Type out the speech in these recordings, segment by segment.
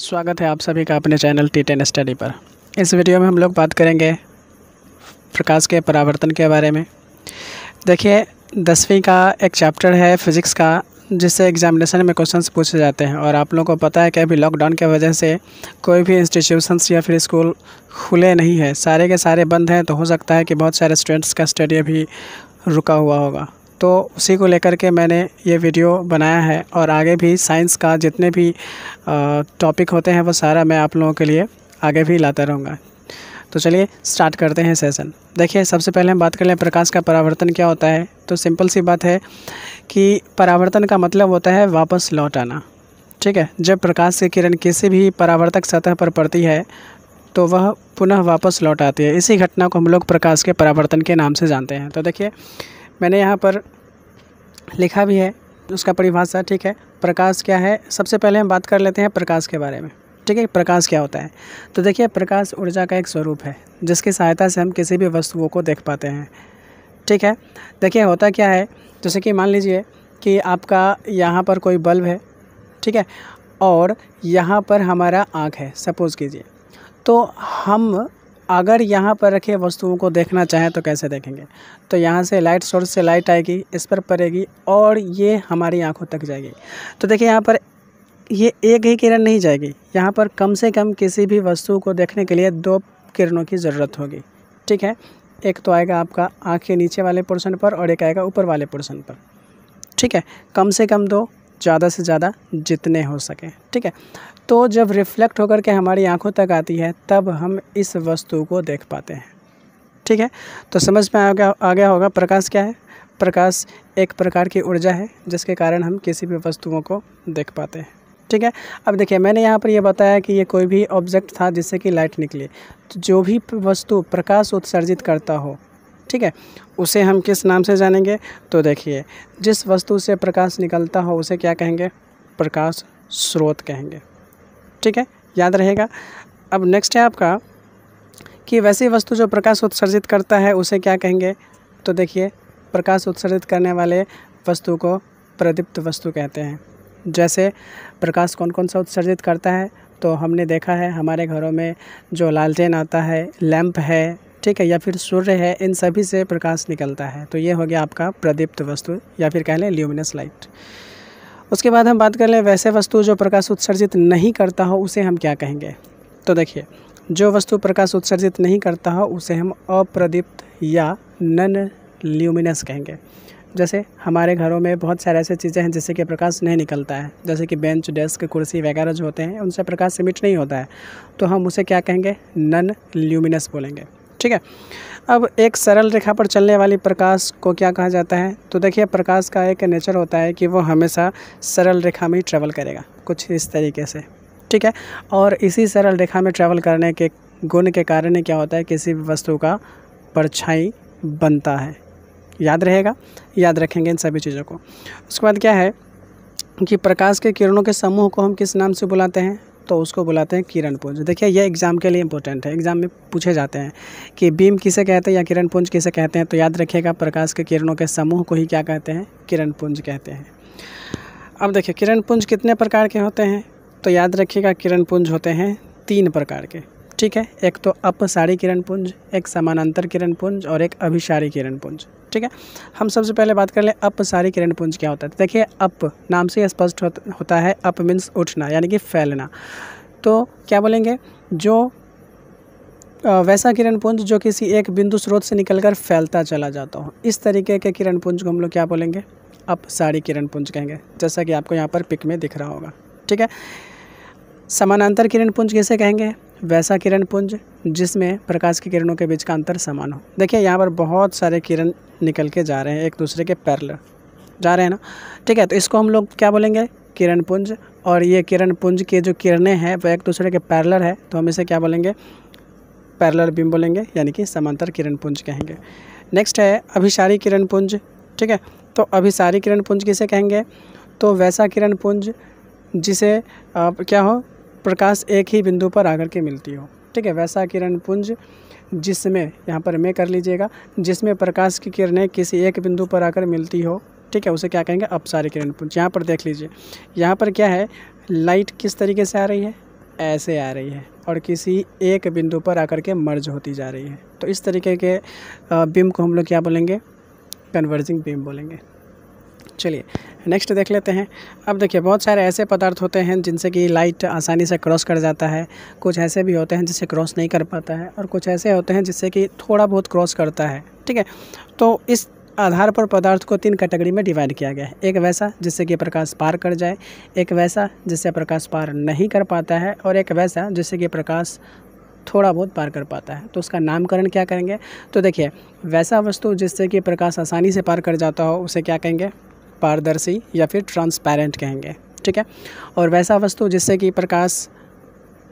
स्वागत है आप सभी का अपने चैनल टी टेन स्टडी पर इस वीडियो में हम लोग बात करेंगे प्रकाश के परावर्तन के बारे में देखिए दसवीं का एक चैप्टर है फिज़िक्स का जिससे एग्जामिनेशन में क्वेश्चंस पूछे जाते हैं और आप लोगों को पता है कि अभी लॉकडाउन के वजह से कोई भी इंस्टीट्यूशंस या फिर स्कूल खुले नहीं है सारे के सारे बंद हैं तो हो सकता है कि बहुत सारे स्टूडेंट्स का स्टडी अभी रुका हुआ होगा तो उसी को लेकर के मैंने ये वीडियो बनाया है और आगे भी साइंस का जितने भी टॉपिक होते हैं वो सारा मैं आप लोगों के लिए आगे भी लाता रहूँगा तो चलिए स्टार्ट करते हैं सेशन देखिए सबसे पहले हम बात कर लें प्रकाश का परावर्तन क्या होता है तो सिंपल सी बात है कि परावर्तन का मतलब होता है वापस लौट आना ठीक है जब प्रकाश की किरण किसी भी परावर्तक सतह पर पड़ती है तो वह पुनः वापस लौट आती है इसी घटना को हम लोग प्रकाश के परावर्तन के नाम से जानते हैं तो देखिए मैंने यहाँ पर लिखा भी है उसका परिभाषा ठीक है प्रकाश क्या है सबसे पहले हम बात कर लेते हैं प्रकाश के बारे में ठीक है प्रकाश क्या होता है तो देखिए प्रकाश ऊर्जा का एक स्वरूप है जिसकी सहायता से हम किसी भी वस्तुओं को देख पाते हैं ठीक है देखिए होता क्या है जैसे कि मान लीजिए कि आपका यहाँ पर कोई बल्ब है ठीक है और यहाँ पर हमारा आँख है सपोज़ कीजिए तो हम अगर यहाँ पर रखे वस्तुओं को देखना चाहें तो कैसे देखेंगे तो यहाँ से लाइट सोर्स से लाइट आएगी इस पर पड़ेगी और ये हमारी आंखों तक जाएगी तो देखिए यहाँ पर ये एक ही किरण नहीं जाएगी यहाँ पर कम से कम किसी भी वस्तु को देखने के लिए दो किरणों की ज़रूरत होगी ठीक है एक तो आएगा आपका आँख के नीचे वाले पोर्सन पर और एक आएगा ऊपर वाले पोर्सन पर ठीक है कम से कम दो ज़्यादा से ज़्यादा जितने हो सके ठीक है तो जब रिफ्लेक्ट होकर के हमारी आंखों तक आती है तब हम इस वस्तु को देख पाते हैं ठीक है तो समझ में आ गया आ गया होगा प्रकाश क्या है प्रकाश एक प्रकार की ऊर्जा है जिसके कारण हम किसी भी वस्तुओं को देख पाते हैं ठीक है अब देखिए मैंने यहाँ पर यह बताया कि ये कोई भी ऑब्जेक्ट था जिससे कि लाइट निकली तो जो भी वस्तु प्रकाश उत्सर्जित करता हो ठीक है उसे हम किस नाम से जानेंगे तो देखिए जिस वस्तु से प्रकाश निकलता हो उसे क्या कहेंगे प्रकाश स्रोत कहेंगे ठीक है याद रहेगा अब नेक्स्ट है आपका कि वैसी वस्तु जो प्रकाश उत्सर्जित करता है उसे क्या कहेंगे तो देखिए प्रकाश उत्सर्जित करने वाले वस्तु को प्रदीप्त वस्तु कहते हैं जैसे प्रकाश कौन कौन सा उत्सर्जित करता है तो हमने देखा है हमारे घरों में जो लालटेन आता है लैम्प है ठीक है या फिर सूर्य है इन सभी से प्रकाश निकलता है तो ये हो गया आपका प्रदीप्त वस्तु या फिर कह लें ल्यूमिनस लाइट उसके बाद हम बात कर लें वैसे वस्तु जो प्रकाश उत्सर्जित नहीं करता हो उसे हम क्या कहेंगे तो देखिए जो वस्तु प्रकाश उत्सर्जित नहीं करता हो उसे हम अप्रदीप्त या नन ल्यूमिनस कहेंगे जैसे हमारे घरों में बहुत सारे ऐसे चीज़ें हैं जिससे कि प्रकाश नहीं निकलता है जैसे कि बेंच डेस्क कुर्सी वगैरह जो होते हैं उनसे प्रकाश सिमिट नहीं होता है तो हम उसे क्या कहेंगे नन ल्यूमिनस बोलेंगे ठीक है अब एक सरल रेखा पर चलने वाली प्रकाश को क्या कहा जाता है तो देखिए प्रकाश का एक नेचर होता है कि वो हमेशा सरल रेखा में ही ट्रैवल करेगा कुछ इस तरीके से ठीक है और इसी सरल रेखा में ट्रैवल करने के गुण के कारण ही क्या होता है किसी भी वस्तु का परछाई बनता है याद रहेगा याद रखेंगे इन सभी चीज़ों को उसके बाद क्या है कि प्रकाश के किरणों के समूह को हम किस नाम से बुलाते हैं तो उसको बुलाते हैं किरण पुंज देखिए ये एग्ज़ाम के लिए इंपॉर्टेंट है एग्ज़ाम में पूछे जाते हैं कि बीम किसे कहते हैं या किरण पुंज किसे कहते हैं तो याद रखिएगा प्रकाश के किरणों के समूह को ही क्या कहते हैं किरण पुंज कहते हैं अब देखिए किरण पुंज कितने प्रकार के होते हैं तो याद रखिएगा किरण पुंज होते हैं तीन प्रकार के ठीक है एक तो अपसारी किरण पुंज एक समानांतर किरण पुंज और एक अभिसारी किरण पुंज ठीक है हम सबसे पहले बात कर लें अपसारी किरण पुंज क्या होता है तो देखिए अप नाम से स्पष्ट होता है अप मीन्स उठना यानी कि फैलना तो क्या बोलेंगे जो वैसा किरण पुंज जो किसी एक बिंदु स्रोत से निकलकर फैलता चला जाता हो इस तरीके के किरण पुंज को हम लोग क्या बोलेंगे अप सारी किरण पुंज कहेंगे जैसा कि आपको यहाँ पर पिक में दिख रहा होगा ठीक है समानांतर किरण पुंज कैसे कहेंगे वैसा किरण पुंज जिसमें प्रकाश की किरणों के बीच का अंतर समान हो देखिए यहाँ पर बहुत सारे किरण निकल के जा रहे हैं एक दूसरे के पैरल जा रहे हैं ना ठीक है तो इसको हम लोग क्या बोलेंगे किरण पुंज और ये किरण पुंज के जो किरणें हैं वह एक दूसरे के पैरलर है तो हम इसे क्या बोलेंगे पैरलर बीम बोलेंगे यानी कि समांतर किरण पुंज कहेंगे नेक्स्ट है अभिसारी किरण पुंज ठीक है तो अभिसारी किरण पुंज किसे कहेंगे तो वैसा किरण पुंज जिसे आप क्या हो प्रकाश एक ही बिंदु पर आकर के मिलती हो ठीक है वैसा किरण पुंज जिसमें यहाँ पर मैं कर लीजिएगा जिसमें प्रकाश की किरणें किसी एक बिंदु पर आकर मिलती हो ठीक है उसे क्या कहेंगे अपसारी किरण पुंज यहाँ पर देख लीजिए यहाँ पर क्या है लाइट किस तरीके से आ रही है ऐसे आ रही है और किसी एक बिंदु पर आकर के मर्ज होती जा रही है तो इस तरीके के बिम को हम लोग क्या बोलेंगे कन्वर्जिंग बिम बोलेंगे चलिए नेक्स्ट देख लेते हैं अब देखिए बहुत सारे ऐसे पदार्थ होते हैं जिनसे कि लाइट आसानी से क्रॉस कर जाता है कुछ ऐसे भी होते हैं जिससे क्रॉस नहीं कर पाता है और कुछ ऐसे होते हैं जिससे कि थोड़ा बहुत क्रॉस करता है ठीक है तो इस आधार पर पदार्थ को तीन कैटेगरी में डिवाइड किया गया है एक वैसा जिससे कि प्रकाश पार कर जाए एक वैसा जिससे प्रकाश पार नहीं कर पाता है और एक वैसा जिससे कि प्रकाश थोड़ा बहुत पार कर पाता है तो उसका नामकरण क्या करेंगे तो देखिए वैसा वस्तु जिससे कि प्रकाश आसानी से पार कर जाता हो उसे क्या कहेंगे पारदर्शी या फिर ट्रांसपेरेंट कहेंगे ठीक है और वैसा वस्तु जिससे कि प्रकाश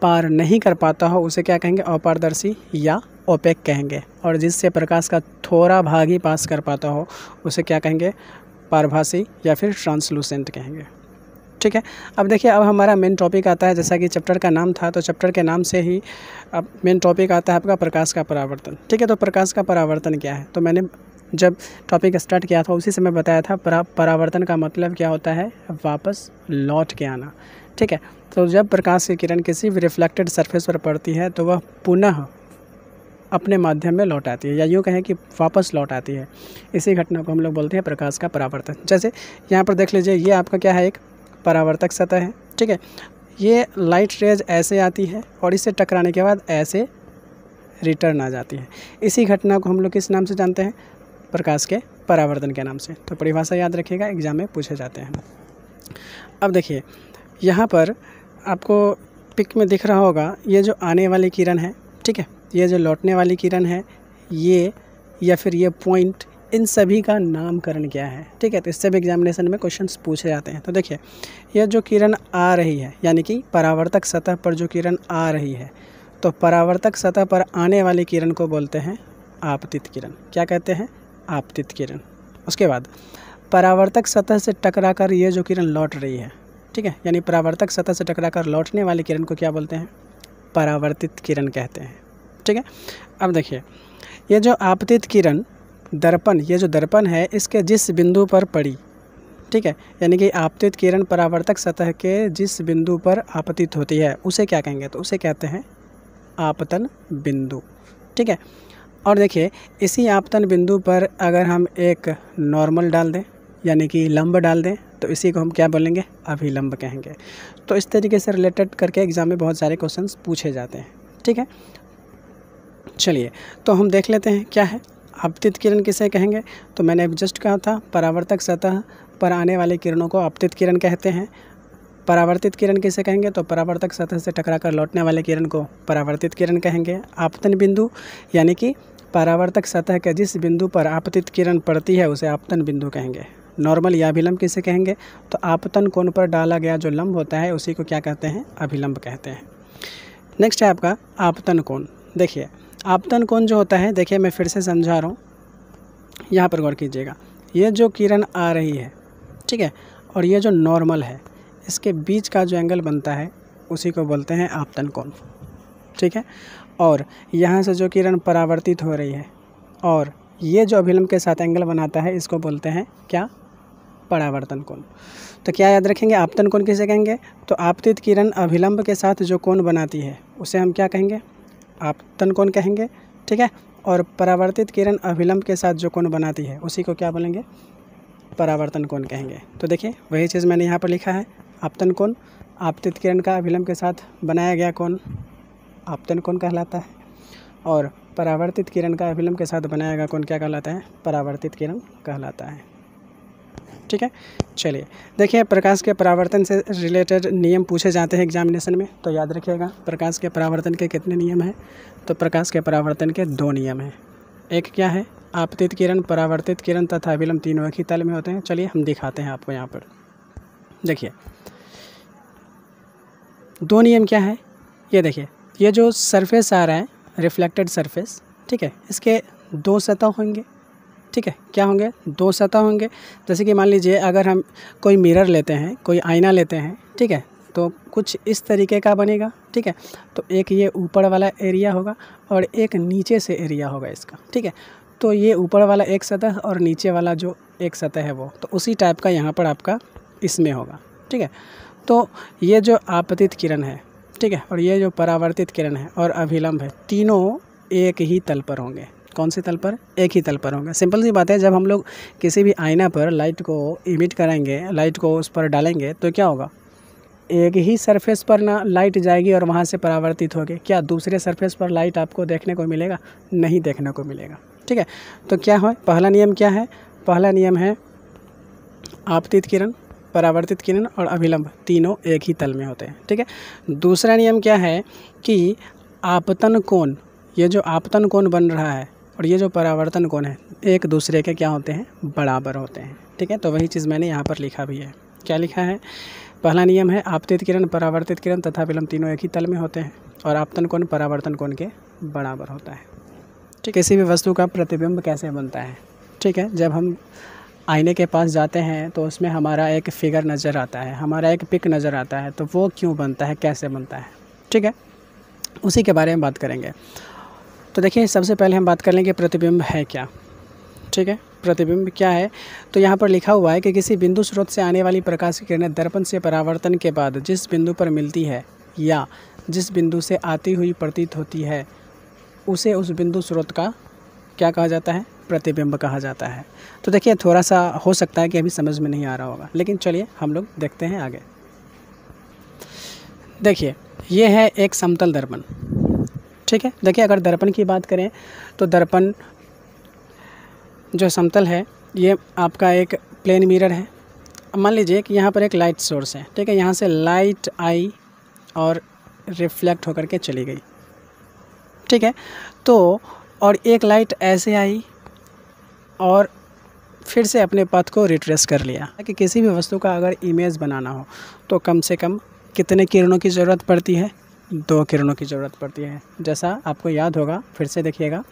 पार नहीं कर पाता हो उसे क्या कहेंगे अपारदर्शी या ओपेक कहेंगे और जिससे प्रकाश का थोड़ा भाग ही पास कर पाता हो उसे क्या कहेंगे पारभाषी या फिर ट्रांसलूसेंट कहेंगे ठीक है अब देखिए अब हमारा मेन टॉपिक आता है जैसा कि चैप्टर का नाम था तो चैप्टर के नाम से ही अब मेन टॉपिक आता है आपका प्रकाश का परावर्तन ठीक है तो प्रकाश का परावर्तन क्या है तो मैंने जब टॉपिक स्टार्ट किया था उसी समय बताया था परा परावर्तन का मतलब क्या होता है वापस लौट के आना ठीक है तो जब प्रकाश की किरण किसी भी रिफ्लेक्टेड सरफेस पर पड़ती है तो वह पुनः अपने माध्यम में लौट आती है या यूँ कहें कि वापस लौट आती है इसी घटना को हम लोग बोलते हैं प्रकाश का परावर्तन जैसे यहाँ पर देख लीजिए ये आपका क्या है एक परावर्तक सतह है ठीक है ये लाइट रेज ऐसे आती है और इसे टकराने के बाद ऐसे रिटर्न आ जाती है इसी घटना को हम लोग किस नाम से जानते हैं प्रकाश के परावर्तन के नाम से तो परिभाषा याद रखिएगा एग्जाम में पूछे जाते हैं अब देखिए यहाँ पर आपको पिक में दिख रहा होगा ये जो आने वाली किरण है ठीक है ये जो लौटने वाली किरण है ये या फिर ये पॉइंट इन सभी का नामकरण क्या है ठीक है तो इससे भी एग्जामिनेशन में क्वेश्चंस पूछे जाते हैं तो देखिए यह जो किरण आ रही है यानी कि परावर्तक सतह पर जो किरण आ रही है तो परावर्तक सतह पर आने वाली किरण को बोलते हैं आपतित किरण क्या कहते हैं आपतित किरण उसके बाद परावर्तक सतह से टकराकर ये जो किरण लौट रही है ठीक है यानी परावर्तक सतह से टकराकर लौटने वाली किरण को क्या बोलते हैं परावर्तित किरण कहते हैं ठीक है अब देखिए ये जो आपतित किरण दर्पण ये जो दर्पण है इसके जिस बिंदु पर पड़ी ठीक है यानी कि आपतित किरण परावर्तक सतह के जिस बिंदु पर आपतित होती है उसे क्या कहेंगे तो उसे कहते हैं आपतन बिंदु ठीक है और देखिए इसी आपतन बिंदु पर अगर हम एक नॉर्मल डाल दें यानी कि लंब डाल दें तो इसी को हम क्या बोलेंगे अभिलंब कहेंगे तो इस तरीके से रिलेटेड करके एग्ज़ाम में बहुत सारे क्वेश्चंस पूछे जाते हैं ठीक है चलिए तो हम देख लेते हैं क्या है आपतित किरण किसे कहेंगे तो मैंने एडजस्ट जस्ट कहा था परावर्तक सतह पर आने वाली किरणों को आपतित किरण कहते हैं परावर्तित किरण किसे कहेंगे तो परावर्तक सतह से टकरा कर लौटने वाले किरण को परावर्तित किरण कहेंगे आपतन बिंदु यानी कि परावर्तक सतह के जिस बिंदु पर आपतित किरण पड़ती है उसे आपतन बिंदु कहेंगे नॉर्मल या अभिलंब किसे कहेंगे तो आपतन कोण पर डाला गया जो लंब होता है उसी को क्या कहते हैं अभिलंब कहते हैं नेक्स्ट है आपका आपतन कोण देखिए आपतन कोण जो होता है देखिए मैं फिर से समझा रहा हूँ यहाँ पर गौर कीजिएगा ये जो किरण आ रही है ठीक है और ये जो नॉर्मल है इसके बीच का जो एंगल बनता है उसी को बोलते हैं आपतन कोण ठीक है और यहाँ से जो किरण परावर्तित हो रही है और ये जो अभिलंब के साथ एंगल बनाता है इसको बोलते हैं क्या परावर्तन कोण तो क्या याद रखेंगे आपतन कोण किसे कहेंगे तो आपतित किरण अभिलंब के साथ जो कोण बनाती है उसे हम क्या कहेंगे आपतन कोण कहेंगे ठीक है और परावर्तित किरण अभिलंब के साथ जो कोण बनाती है उसी को क्या बोलेंगे परावर्तन कोण कहेंगे तो देखिए वही चीज़ मैंने यहाँ पर लिखा है आपतन कोण आपतित किरण का अभिलंब के साथ बनाया गया कौन आपतन कोण कहलाता है और परावर्तित किरण का अभिलंब के साथ बनाया गया कौन क्या कहलाता है परावर्तित किरण कहलाता है ठीक है चलिए देखिए प्रकाश के परावर्तन से रिलेटेड नियम पूछे जाते हैं एग्जामिनेशन में तो याद रखिएगा प्रकाश के परावर्तन के कितने नियम हैं तो प्रकाश के परावर्तन के दो नियम हैं एक क्या है आपतित किरण परावर्तित किरण तथा अभिलंब तीनों एक ही तल में होते हैं चलिए हम दिखाते हैं आपको यहाँ पर देखिए दो नियम क्या है ये देखिए ये जो सरफेस आ रहा है रिफ्लेक्टेड सरफेस ठीक है इसके दो सतह होंगे ठीक है क्या होंगे दो सतह होंगे जैसे कि मान लीजिए अगर हम कोई मिरर लेते हैं कोई आईना लेते हैं ठीक है तो कुछ इस तरीके का बनेगा ठीक है तो एक ये ऊपर वाला एरिया होगा और एक नीचे से एरिया होगा इसका ठीक है तो ये ऊपर वाला एक सतह और नीचे वाला जो एक सतह है वो तो उसी टाइप का यहाँ पर आपका इसमें होगा ठीक है तो ये जो आपतित किरण है ठीक है और ये जो परावर्तित किरण है और अभिलंब है तीनों एक ही तल पर होंगे कौन से तल पर एक ही तल पर होंगे सिंपल सी बात है जब हम लोग किसी भी आईना पर लाइट को इमिट करेंगे लाइट को उस पर डालेंगे तो क्या होगा एक ही सरफेस पर ना लाइट जाएगी और वहाँ से परावर्तित होगी क्या दूसरे सरफेस पर लाइट आपको देखने को मिलेगा नहीं देखने को मिलेगा ठीक है तो क्या है पहला नियम क्या है पहला नियम है आपतित किरण परावर्तित किरण और अभिलंब तीनों एक ही तल में होते हैं ठीक है दूसरा नियम क्या है कि आपतन कोण ये जो आपतन कोण बन रहा है और ये जो परावर्तन कोण है एक दूसरे के क्या होते हैं बराबर होते हैं ठीक है तो वही चीज़ मैंने यहाँ पर लिखा भी है क्या लिखा है पहला नियम है आपतित किरण परावर्तित किरण तथा विलंब तीनों एक ही तल में होते हैं और आपतन कोण परावर्तन कोण के बराबर होता है ठीक किसी भी वस्तु का प्रतिबिंब कैसे बनता है ठीक है जब हम आईने के पास जाते हैं तो उसमें हमारा एक फ़िगर नज़र आता है हमारा एक पिक नज़र आता है तो वो क्यों बनता है कैसे बनता है ठीक है उसी के बारे में बात करेंगे तो देखिए सबसे पहले हम बात कर लेंगे प्रतिबिंब है क्या ठीक है प्रतिबिंब क्या है तो यहाँ पर लिखा हुआ है कि किसी बिंदु स्रोत से आने वाली प्रकाश की किरणें दर्पण से परावर्तन के बाद जिस बिंदु पर मिलती है या जिस बिंदु से आती हुई प्रतीत होती है उसे उस बिंदु स्रोत का क्या कहा जाता है प्रतिबिंब कहा जाता है तो देखिए थोड़ा सा हो सकता है कि अभी समझ में नहीं आ रहा होगा लेकिन चलिए हम लोग देखते हैं आगे देखिए ये है एक समतल दर्पण ठीक है देखिए अगर दर्पण की बात करें तो दर्पण जो समतल है ये आपका एक प्लेन मिरर है मान लीजिए कि यहाँ पर एक लाइट सोर्स है ठीक है यहाँ से लाइट आई और रिफ्लेक्ट होकर के चली गई ठीक है तो और एक लाइट ऐसे आई और फिर से अपने पथ को रिट्रेस कर लिया कि किसी भी वस्तु का अगर इमेज बनाना हो तो कम से कम कितने किरणों की ज़रूरत पड़ती है दो किरणों की ज़रूरत पड़ती है जैसा आपको याद होगा फिर से देखिएगा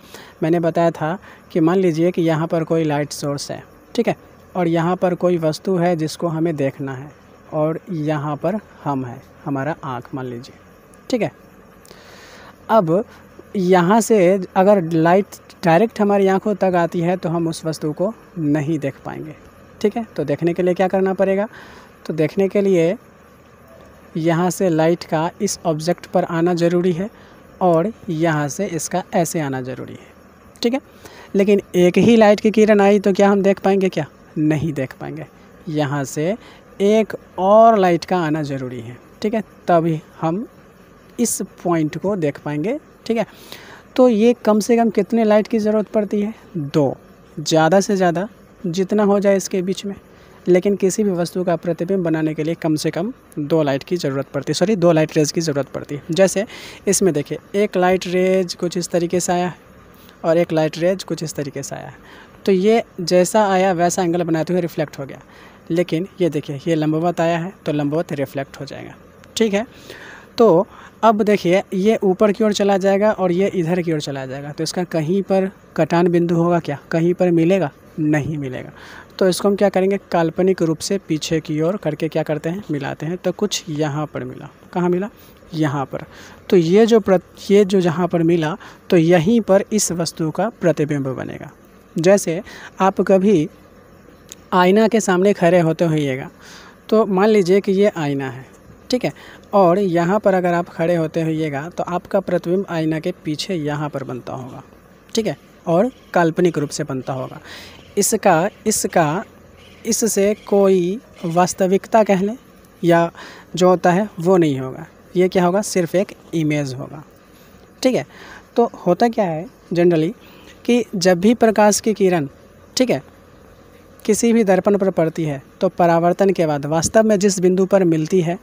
मैंने बताया था कि मान लीजिए कि यहाँ पर कोई लाइट सोर्स है ठीक है और यहाँ पर कोई वस्तु है जिसको हमें देखना है और यहाँ पर हम है हमारा आँख मान लीजिए ठीक है अब यहाँ से अगर लाइट डायरेक्ट हमारी आँखों तक आती है तो हम उस वस्तु को नहीं देख पाएंगे ठीक है तो देखने के लिए क्या करना पड़ेगा तो देखने के लिए यहाँ से लाइट का इस ऑब्जेक्ट पर आना ज़रूरी है और यहाँ से इसका ऐसे आना ज़रूरी है ठीक है लेकिन एक ही लाइट की किरण आई तो क्या हम देख पाएंगे क्या नहीं देख पाएंगे यहाँ से एक और लाइट का आना ज़रूरी है ठीक है तभी हम इस पॉइंट को देख पाएंगे ठीक है तो ये कम से कम कितने लाइट की ज़रूरत पड़ती है दो ज़्यादा से ज़्यादा जितना हो जाए इसके बीच में लेकिन किसी भी वस्तु का प्रतिबिंब बनाने के लिए कम से कम दो लाइट की ज़रूरत पड़ती है सॉरी दो लाइट रेज की ज़रूरत पड़ती है जैसे इसमें देखिए एक लाइट रेज कुछ इस तरीके से आया और एक लाइट रेज कुछ इस तरीके से आया तो ये जैसा आया वैसा एंगल बनाते हुए रिफ्लेक्ट हो गया लेकिन ये देखिए ये लंबवत आया है तो लंबवत रिफ्लेक्ट हो जाएगा ठीक है तो अब देखिए ये ऊपर की ओर चला जाएगा और ये इधर की ओर चला जाएगा तो इसका कहीं पर कटान बिंदु होगा क्या कहीं पर मिलेगा नहीं मिलेगा तो इसको हम क्या करेंगे काल्पनिक रूप से पीछे की ओर करके क्या करते हैं मिलाते हैं तो कुछ यहाँ पर मिला कहाँ मिला यहाँ पर तो ये जो ये जो जहाँ पर मिला तो यहीं पर इस वस्तु का प्रतिबिंब बनेगा जैसे आप कभी आईना के सामने खड़े होते होइएगा तो मान लीजिए कि ये आईना है ठीक है और यहाँ पर अगर आप खड़े होते होइएगा तो आपका प्रतिबिंब आईना के पीछे यहाँ पर बनता होगा ठीक है और काल्पनिक रूप से बनता होगा इसका इसका इससे कोई वास्तविकता कह लें या जो होता है वो नहीं होगा ये क्या होगा सिर्फ एक इमेज होगा ठीक है तो होता क्या है जनरली कि जब भी प्रकाश की किरण ठीक है किसी भी दर्पण पर पड़ती है तो परावर्तन के बाद वास्तव में जिस बिंदु पर मिलती है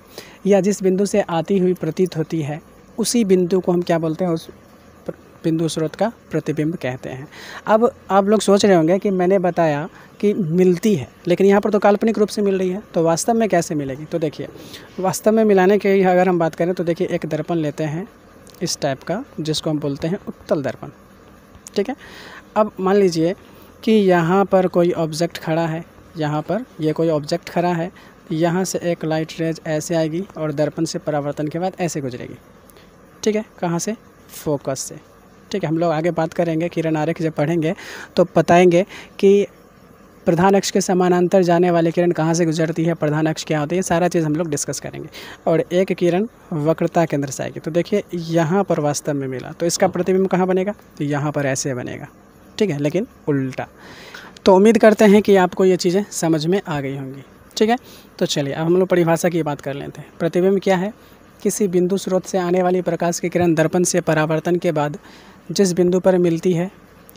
या जिस बिंदु से आती हुई प्रतीत होती है उसी बिंदु को हम क्या बोलते हैं उस बिंदु स्रोत का प्रतिबिंब कहते हैं अब आप लोग सोच रहे होंगे कि मैंने बताया कि मिलती है लेकिन यहाँ पर तो काल्पनिक रूप से मिल रही है तो वास्तव में कैसे मिलेगी तो देखिए वास्तव में मिलाने के अगर हम बात करें तो देखिए एक दर्पण लेते हैं इस टाइप का जिसको हम बोलते हैं उत्तल दर्पण ठीक है अब मान लीजिए कि यहाँ पर कोई ऑब्जेक्ट खड़ा है यहाँ पर ये कोई ऑब्जेक्ट खड़ा है यहाँ से एक लाइट रेज ऐसे आएगी और दर्पण से परावर्तन के बाद ऐसे गुजरेगी ठीक है कहाँ से फोकस से ठीक है हम लोग आगे बात करेंगे किरण आर्य जब पढ़ेंगे तो बताएंगे कि प्रधान अक्ष के समानांतर जाने वाली किरण कहाँ से गुजरती है प्रधान अक्ष क्या होती है सारा चीज़ हम लोग डिस्कस करेंगे और एक किरण वक्रता केंद्र से आएगी तो देखिए यहाँ पर वास्तव में मिला तो इसका प्रतिबिंब कहाँ बनेगा तो यहाँ पर ऐसे बनेगा ठीक है लेकिन उल्टा तो उम्मीद करते हैं कि आपको ये चीज़ें समझ में आ गई होंगी ठीक है तो चलिए अब हम लोग परिभाषा की बात कर लेते हैं प्रतिबिंब क्या है किसी बिंदु स्रोत से आने वाली प्रकाश की किरण दर्पण से परावर्तन के बाद जिस बिंदु पर मिलती है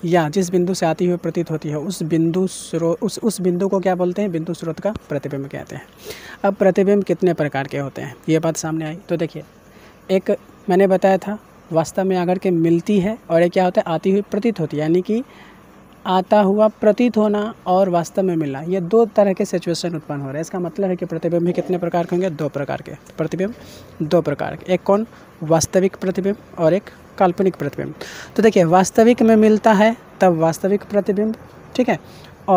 या जिस बिंदु से आती हुई प्रतीत होती है उस बिंदु स्रोत उस उस बिंदु को क्या बोलते हैं बिंदु स्रोत का प्रतिबिंब कहते हैं अब प्रतिबिंब कितने प्रकार के होते हैं ये बात सामने आई तो देखिए एक मैंने बताया था वास्तव में आकर के मिलती है और ये क्या होता है आती हुई प्रतीत होती है यानी कि आता हुआ प्रतीत होना और वास्तव में मिलना ये दो तरह के सिचुएशन उत्पन्न हो रहे हैं इसका मतलब है कि प्रतिबिंब भी कितने प्रकार के होंगे दो प्रकार के प्रतिबिंब दो प्रकार के एक कौन वास्तविक प्रतिबिंब और एक काल्पनिक प्रतिबिंब तो देखिए वास्तविक में मिलता है तब वास्तविक प्रतिबिंब ठीक है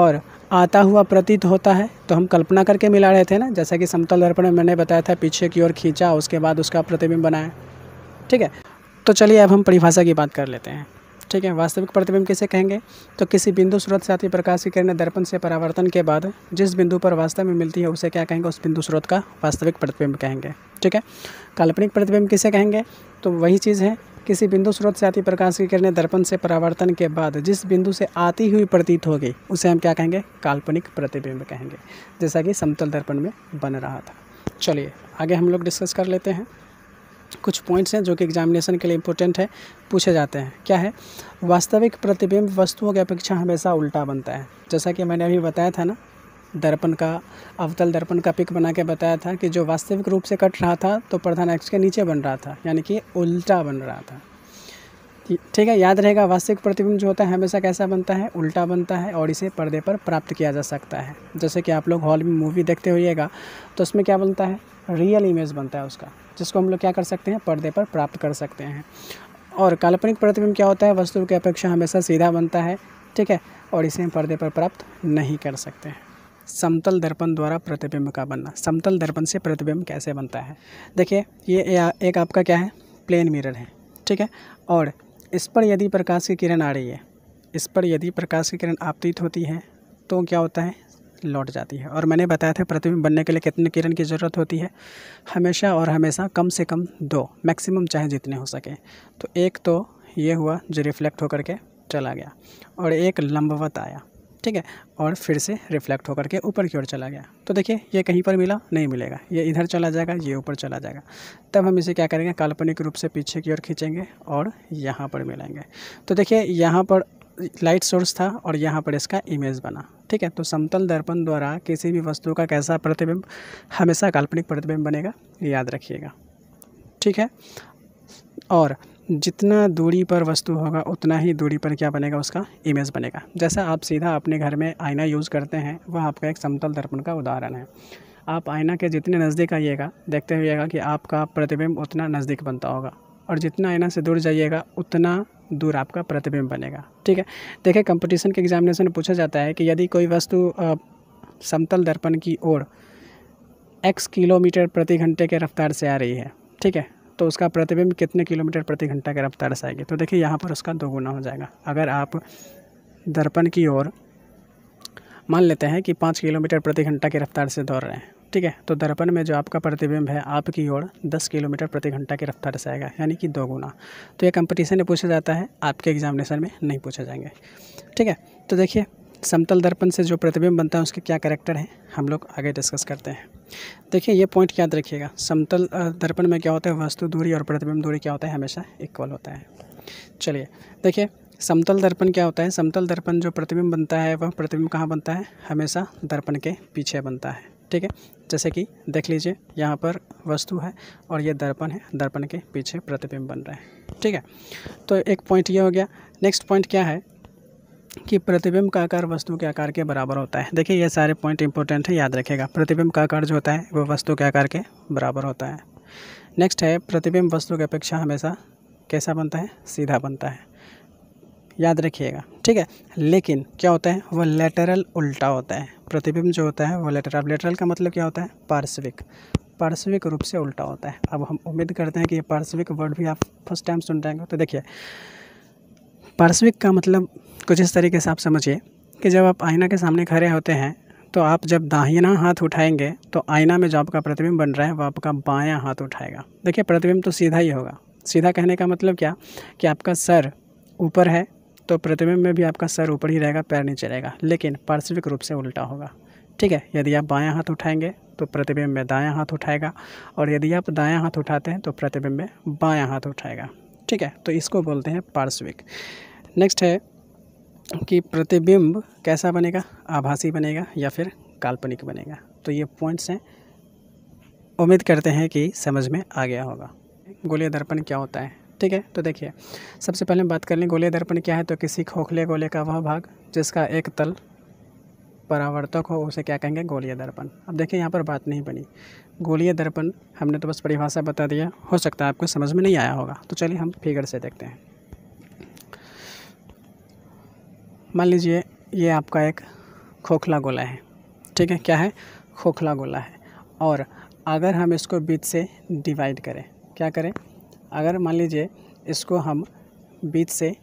और आता हुआ प्रतीत होता है तो हम कल्पना करके मिला रहे थे ना जैसा कि समतल दर्पण में मैंने बताया था पीछे की ओर खींचा उसके बाद उसका प्रतिबिंब बनाया ठीक है तो चलिए अब हम परिभाषा की बात कर लेते हैं ठीक है वास्तविक प्रतिबिंब किसे कहेंगे तो किसी बिंदु स्रोत से आती प्रकाश की किरण दर्पण से परावर्तन के बाद जिस बिंदु पर वास्तव में मिलती है उसे क्या कहेंगे उस बिंदु स्रोत का वास्तविक प्रतिबिंब कहेंगे ठीक है काल्पनिक प्रतिबिंब किसे कहेंगे तो वही चीज़ है किसी बिंदु स्रोत से आती प्रकाश की किरण दर्पण से परावर्तन के बाद जिस बिंदु से आती हुई प्रतीत होगी उसे हम क्या कहेंगे काल्पनिक प्रतिबिंब कहेंगे जैसा कि समतल दर्पण में बन रहा था चलिए आगे हम लोग डिस्कस कर लेते हैं कुछ पॉइंट्स हैं जो कि एग्जामिनेशन के लिए इंपॉर्टेंट है पूछे जाते हैं क्या है वास्तविक प्रतिबिंब वस्तुओं की अपेक्षा हमेशा उल्टा बनता है जैसा कि मैंने अभी बताया था ना दर्पण का अवतल दर्पण का पिक बना के बताया था कि जो वास्तविक रूप से कट रहा था तो प्रधान एक्स के नीचे बन रहा था यानी कि उल्टा बन रहा था ठीक है याद रहेगा वास्तविक प्रतिबिंब जो होता है हमेशा कैसा बनता है उल्टा बनता है और इसे पर्दे पर प्राप्त किया जा सकता है जैसे कि आप लोग हॉल में मूवी देखते होइएगा तो उसमें क्या बनता है रियल इमेज बनता है उसका जिसको हम लोग क्या कर सकते हैं पर्दे पर प्राप्त कर सकते हैं और काल्पनिक प्रतिबिंब क्या होता है वस्तु की अपेक्षा हमेशा सीधा बनता है ठीक है और इसे हम पर्दे पर प्राप्त नहीं कर सकते हैं समतल दर्पण द्वारा प्रतिबिंब का बनना समतल दर्पण से प्रतिबिंब कैसे बनता है देखिए ये एक आपका क्या है प्लेन मिरर है ठीक है और इस पर यदि प्रकाश की किरण आ रही है इस पर यदि प्रकाश की किरण आपतित होती है तो क्या होता है लौट जाती है और मैंने बताया था प्रतिबिंब बनने के लिए कितने किरण की ज़रूरत होती है हमेशा और हमेशा कम से कम दो मैक्सिमम चाहे जितने हो सके तो एक तो ये हुआ जो रिफ्लेक्ट होकर के चला गया और एक लंबवत आया ठीक है और फिर से रिफ्लेक्ट होकर के ऊपर की ओर चला गया तो देखिए ये कहीं पर मिला नहीं मिलेगा ये इधर चला जाएगा ये ऊपर चला जाएगा तब हम इसे क्या करेंगे काल्पनिक रूप से पीछे की ओर खींचेंगे और यहाँ पर मिलेंगे तो देखिए यहाँ पर लाइट सोर्स था और यहाँ पर इसका इमेज बना ठीक है तो समतल दर्पण द्वारा किसी भी वस्तु का कैसा प्रतिबिंब हमेशा काल्पनिक प्रतिबिंब बनेगा याद रखिएगा ठीक है और जितना दूरी पर वस्तु होगा उतना ही दूरी पर क्या बनेगा उसका इमेज बनेगा जैसा आप सीधा अपने घर में आईना यूज़ करते हैं वह आपका एक समतल दर्पण का उदाहरण है आप आईना के जितने नज़दीक आइएगा देखते हुएगा कि आपका प्रतिबिंब उतना नज़दीक बनता होगा और जितना आईना से दूर जाइएगा उतना दूर आपका प्रतिबिंब बनेगा ठीक है देखिए कंपटीशन के एग्जामिनेशन में पूछा जाता है कि यदि कोई वस्तु समतल दर्पण की ओर एक्स किलोमीटर प्रति घंटे के रफ्तार से आ रही है ठीक है तो उसका प्रतिबिंब कितने किलोमीटर प्रति घंटा की रफ्तार से आएगी तो देखिए यहाँ पर उसका दोगुना हो जाएगा अगर आप दर्पण की ओर मान लेते हैं कि पाँच किलोमीटर प्रति घंटा की रफ्तार से दौड़ रहे हैं ठीक है तो दर्पण में जो आपका प्रतिबिंब है आपकी ओर दस किलोमीटर प्रति घंटा की रफ्तार से आएगा यानी कि दो गुना तो ये कंपटीशन में पूछा जाता है आपके एग्जामिनेशन में नहीं पूछे जाएंगे ठीक है तो देखिए समतल दर्पण से जो प्रतिबिंब बनता है उसके क्या करेक्टर हैं हम लोग आगे डिस्कस करते हैं देखिए ये पॉइंट याद रखिएगा समतल दर्पण में क्या होता है वस्तु दूरी और प्रतिबिंब दूरी क्या होता है हमेशा इक्वल होता है चलिए देखिए समतल दर्पण क्या होता है समतल दर्पण जो प्रतिबिंब बनता है वह प्रतिबिंब कहाँ बनता है हमेशा दर्पण के पीछे बनता है ठीक है जैसे कि देख लीजिए यहाँ पर वस्तु है और ये दर्पण है दर्पण के पीछे प्रतिबिंब बन रहा है ठीक है तो एक पॉइंट ये हो गया नेक्स्ट पॉइंट क्या है कि प्रतिबिंब का आकार वस्तु के आकार के बराबर होता है देखिए ये सारे पॉइंट इंपॉर्टेंट है याद रखेगा प्रतिबिंब का आकार जो होता है वो वस्तु के आकार के बराबर होता है नेक्स्ट है प्रतिबिंब वस्तु की अपेक्षा हमेशा कैसा बनता है सीधा बनता है याद रखिएगा ठीक है लेकिन क्या होता है वो लेटरल उल्टा होता है प्रतिबिंब जो होता है वो लेटरल लेटरल का मतलब क्या होता है पार्श्विक पार्श्विक रूप से उल्टा होता है अब हम उम्मीद करते हैं कि ये पार्श्विक वर्ड भी आप फर्स्ट टाइम सुन हैं तो देखिए पार्श्विक का मतलब कुछ इस तरीके से आप समझिए कि जब आप आईना के सामने खड़े होते हैं तो आप जब दाहिना हाथ उठाएंगे तो आईना में जो आपका प्रतिबिंब बन रहा है वो आपका बायां हाथ उठाएगा देखिए प्रतिबिंब तो सीधा ही होगा सीधा कहने का मतलब क्या कि आपका सर ऊपर है तो प्रतिबिंब में भी आपका सर ऊपर ही रहेगा पैर नीचे रहेगा लेकिन पार्श्विक रूप से उल्टा होगा ठीक है यदि आप बायां हाथ उठाएंगे तो प्रतिबिंब में दायां हाथ उठाएगा और यदि आप दायां हाथ उठाते हैं तो प्रतिबिंब में बायां हाथ उठाएगा ठीक है तो इसको बोलते हैं पार्श्विक नेक्स्ट है कि प्रतिबिंब कैसा बनेगा आभासी बनेगा या फिर काल्पनिक बनेगा तो ये पॉइंट्स हैं उम्मीद करते हैं कि समझ में आ गया होगा गोलिया दर्पण क्या होता है ठीक है तो देखिए सबसे पहले बात कर लें गोलिया दर्पण क्या है तो किसी खोखले गोले का वह भाग जिसका एक तल परावर्तक हो उसे क्या कहेंगे गोलीय दर्पण अब देखिए यहाँ पर बात नहीं बनी गोलीय दर्पण हमने तो बस परिभाषा बता दिया हो सकता है आपको समझ में नहीं आया होगा तो चलिए हम फिगर से देखते हैं मान लीजिए ये आपका एक खोखला गोला है ठीक है क्या है खोखला गोला है और अगर हम इसको बीच से डिवाइड करें क्या करें अगर मान लीजिए इसको हम बीच से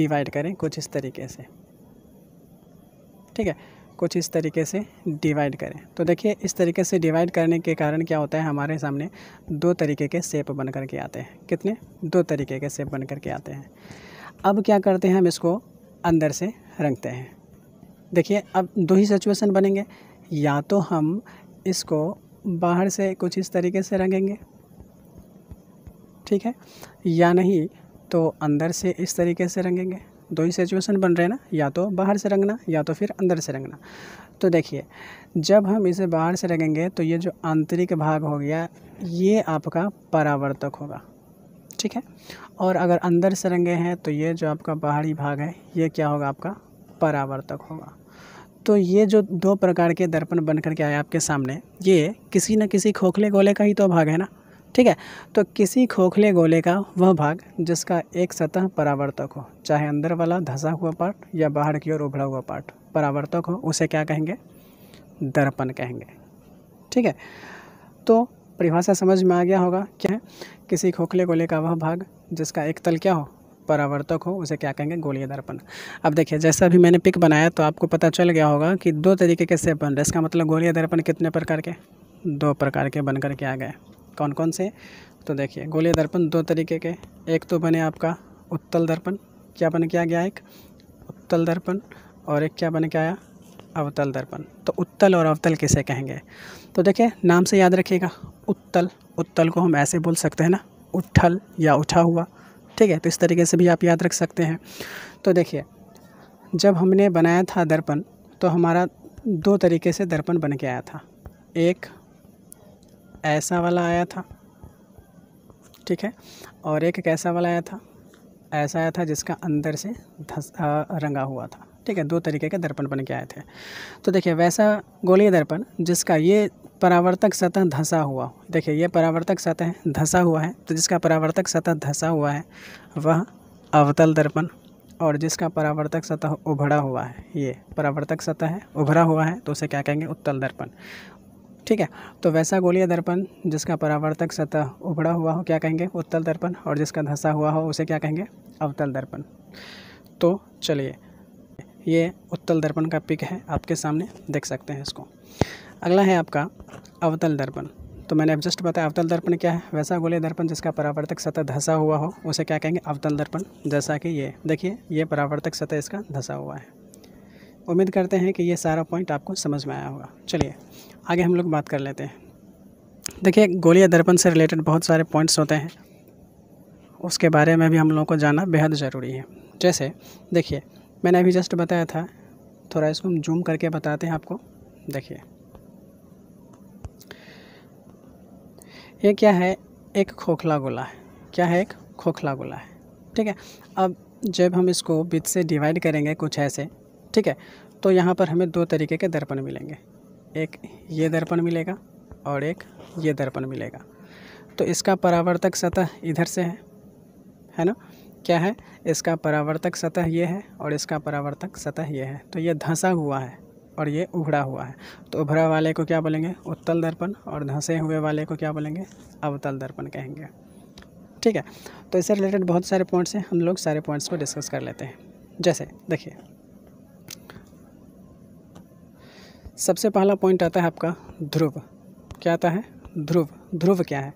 डिवाइड करें कुछ इस तरीके से ठीक है कुछ इस तरीके से डिवाइड करें तो देखिए इस तरीके से डिवाइड करने के कारण क्या होता है हमारे सामने दो तरीके के सेप बन कर के आते हैं कितने दो तरीके के सेप बन कर के आते हैं अब क्या करते हैं हम इसको अंदर से रंगते हैं देखिए अब दो ही सिचुएशन बनेंगे या तो हम इसको बाहर से कुछ इस तरीके से रंगेंगे ठीक है या नहीं तो अंदर से इस तरीके से रंगेंगे दो ही सिचुएशन बन रहे हैं ना या तो बाहर से रंगना या तो फिर अंदर से रंगना तो देखिए जब हम इसे बाहर से रंगेंगे तो ये जो आंतरिक भाग हो गया ये आपका परावर्तक होगा ठीक है और अगर अंदर से रंगे हैं तो ये जो आपका बाहरी भाग है ये क्या होगा आपका परावर्तक होगा तो ये जो दो प्रकार के दर्पण बन कर के आए आपके सामने ये किसी न किसी खोखले गोले का ही तो भाग है ना ठीक है तो किसी खोखले गोले का वह भाग जिसका एक सतह परावर्तक हो चाहे अंदर वाला धंसा हुआ पार्ट या बाहर की ओर उभरा हुआ पार्ट परावर्तक हो उसे क्या कहेंगे दर्पण कहेंगे ठीक है तो परिभाषा समझ में आ गया होगा क्या है किसी खोखले गोले का वह भाग जिसका एक तल क्या हो परावर्तक हो उसे क्या कहेंगे गोलीय दर्पण अब देखिए जैसा भी मैंने पिक बनाया तो आपको पता चल गया होगा कि दो तरीके के सेप बन रहे इसका मतलब गोलीय दर्पण कितने प्रकार के दो प्रकार के बन करके के आ गए कौन कौन से तो देखिए गोलीय दर्पण दो तरीके के एक तो बने आपका उत्तल दर्पण क्या बन के आ गया एक उत्तल दर्पण और एक क्या बन के आया अवतल दर्पण तो उत्तल और अवतल किसे कहेंगे तो देखिए नाम से याद रखिएगा उत्तल उत्तल को हम ऐसे बोल सकते हैं ना उठल या उठा हुआ ठीक है तो इस तरीके से भी आप याद रख सकते हैं तो देखिए जब हमने बनाया था दर्पण तो हमारा दो तरीके से दर्पण बन के आया था एक ऐसा वाला आया था ठीक है और एक कैसा वाला आया था ऐसा आया था जिसका अंदर से धस रंगा हुआ था ठीक है दो तरीके के दर्पण बन के आए थे तो देखिए वैसा गोलीय दर्पण जिसका ये परावर्तक सतह धंसा हुआ हो देखिए यह परावर्तक सतह धंसा हुआ है तो जिसका परावर्तक सतह धंसा हुआ है वह अवतल दर्पण और जिसका परावर्तक सतह उभरा हुआ है ये परावर्तक सतह है उभरा हुआ है तो उसे क्या कहेंगे उत्तल दर्पण ठीक है तो वैसा गोलीय दर्पण जिसका परावर्तक सतह उभरा हुआ हो क्या कहेंगे उत्तल दर्पण और जिसका धंसा हुआ हो उसे क्या कहेंगे अवतल दर्पण तो चलिए ये उत्तल दर्पण का पिक है आपके सामने देख सकते हैं इसको अगला है आपका अवतल दर्पण तो मैंने अब जस्ट बताया अवतल दर्पण क्या है वैसा गोले दर्पण जिसका परावर्तक सतह धंसा हुआ हो उसे क्या कहेंगे अवतल दर्पण जैसा कि ये देखिए ये परावर्तक सतह इसका धंसा हुआ है उम्मीद करते हैं कि ये सारा पॉइंट आपको समझ में आया होगा चलिए आगे हम लोग बात कर लेते हैं देखिए गोलिया दर्पण से रिलेटेड बहुत सारे पॉइंट्स होते हैं उसके बारे में भी हम लोगों को जानना बेहद ज़रूरी है जैसे देखिए मैंने अभी जस्ट बताया था थोड़ा इसको हम जूम करके बताते हैं आपको देखिए ये क्या है एक खोखला गोला है क्या है एक खोखला गोला है ठीक है अब जब हम इसको बीच से डिवाइड करेंगे कुछ ऐसे ठीक है तो यहाँ पर हमें दो तरीके के दर्पण मिलेंगे एक ये दर्पण मिलेगा और एक ये दर्पण मिलेगा तो इसका परावर्तक सतह इधर से है है ना क्या है इसका परावर्तक सतह ये है और इसका परावर्तक सतह ये है तो ये धंसा हुआ है और ये उभरा हुआ है तो उभरा वाले को क्या बोलेंगे उत्तल दर्पण और धंसे हुए वाले को क्या बोलेंगे अवतल दर्पण कहेंगे ठीक है तो इससे रिलेटेड बहुत सारे पॉइंट्स हैं हम लोग सारे पॉइंट्स को डिस्कस कर लेते हैं जैसे देखिए सबसे पहला पॉइंट आता है आपका ध्रुव क्या आता है ध्रुव ध्रुव क्या है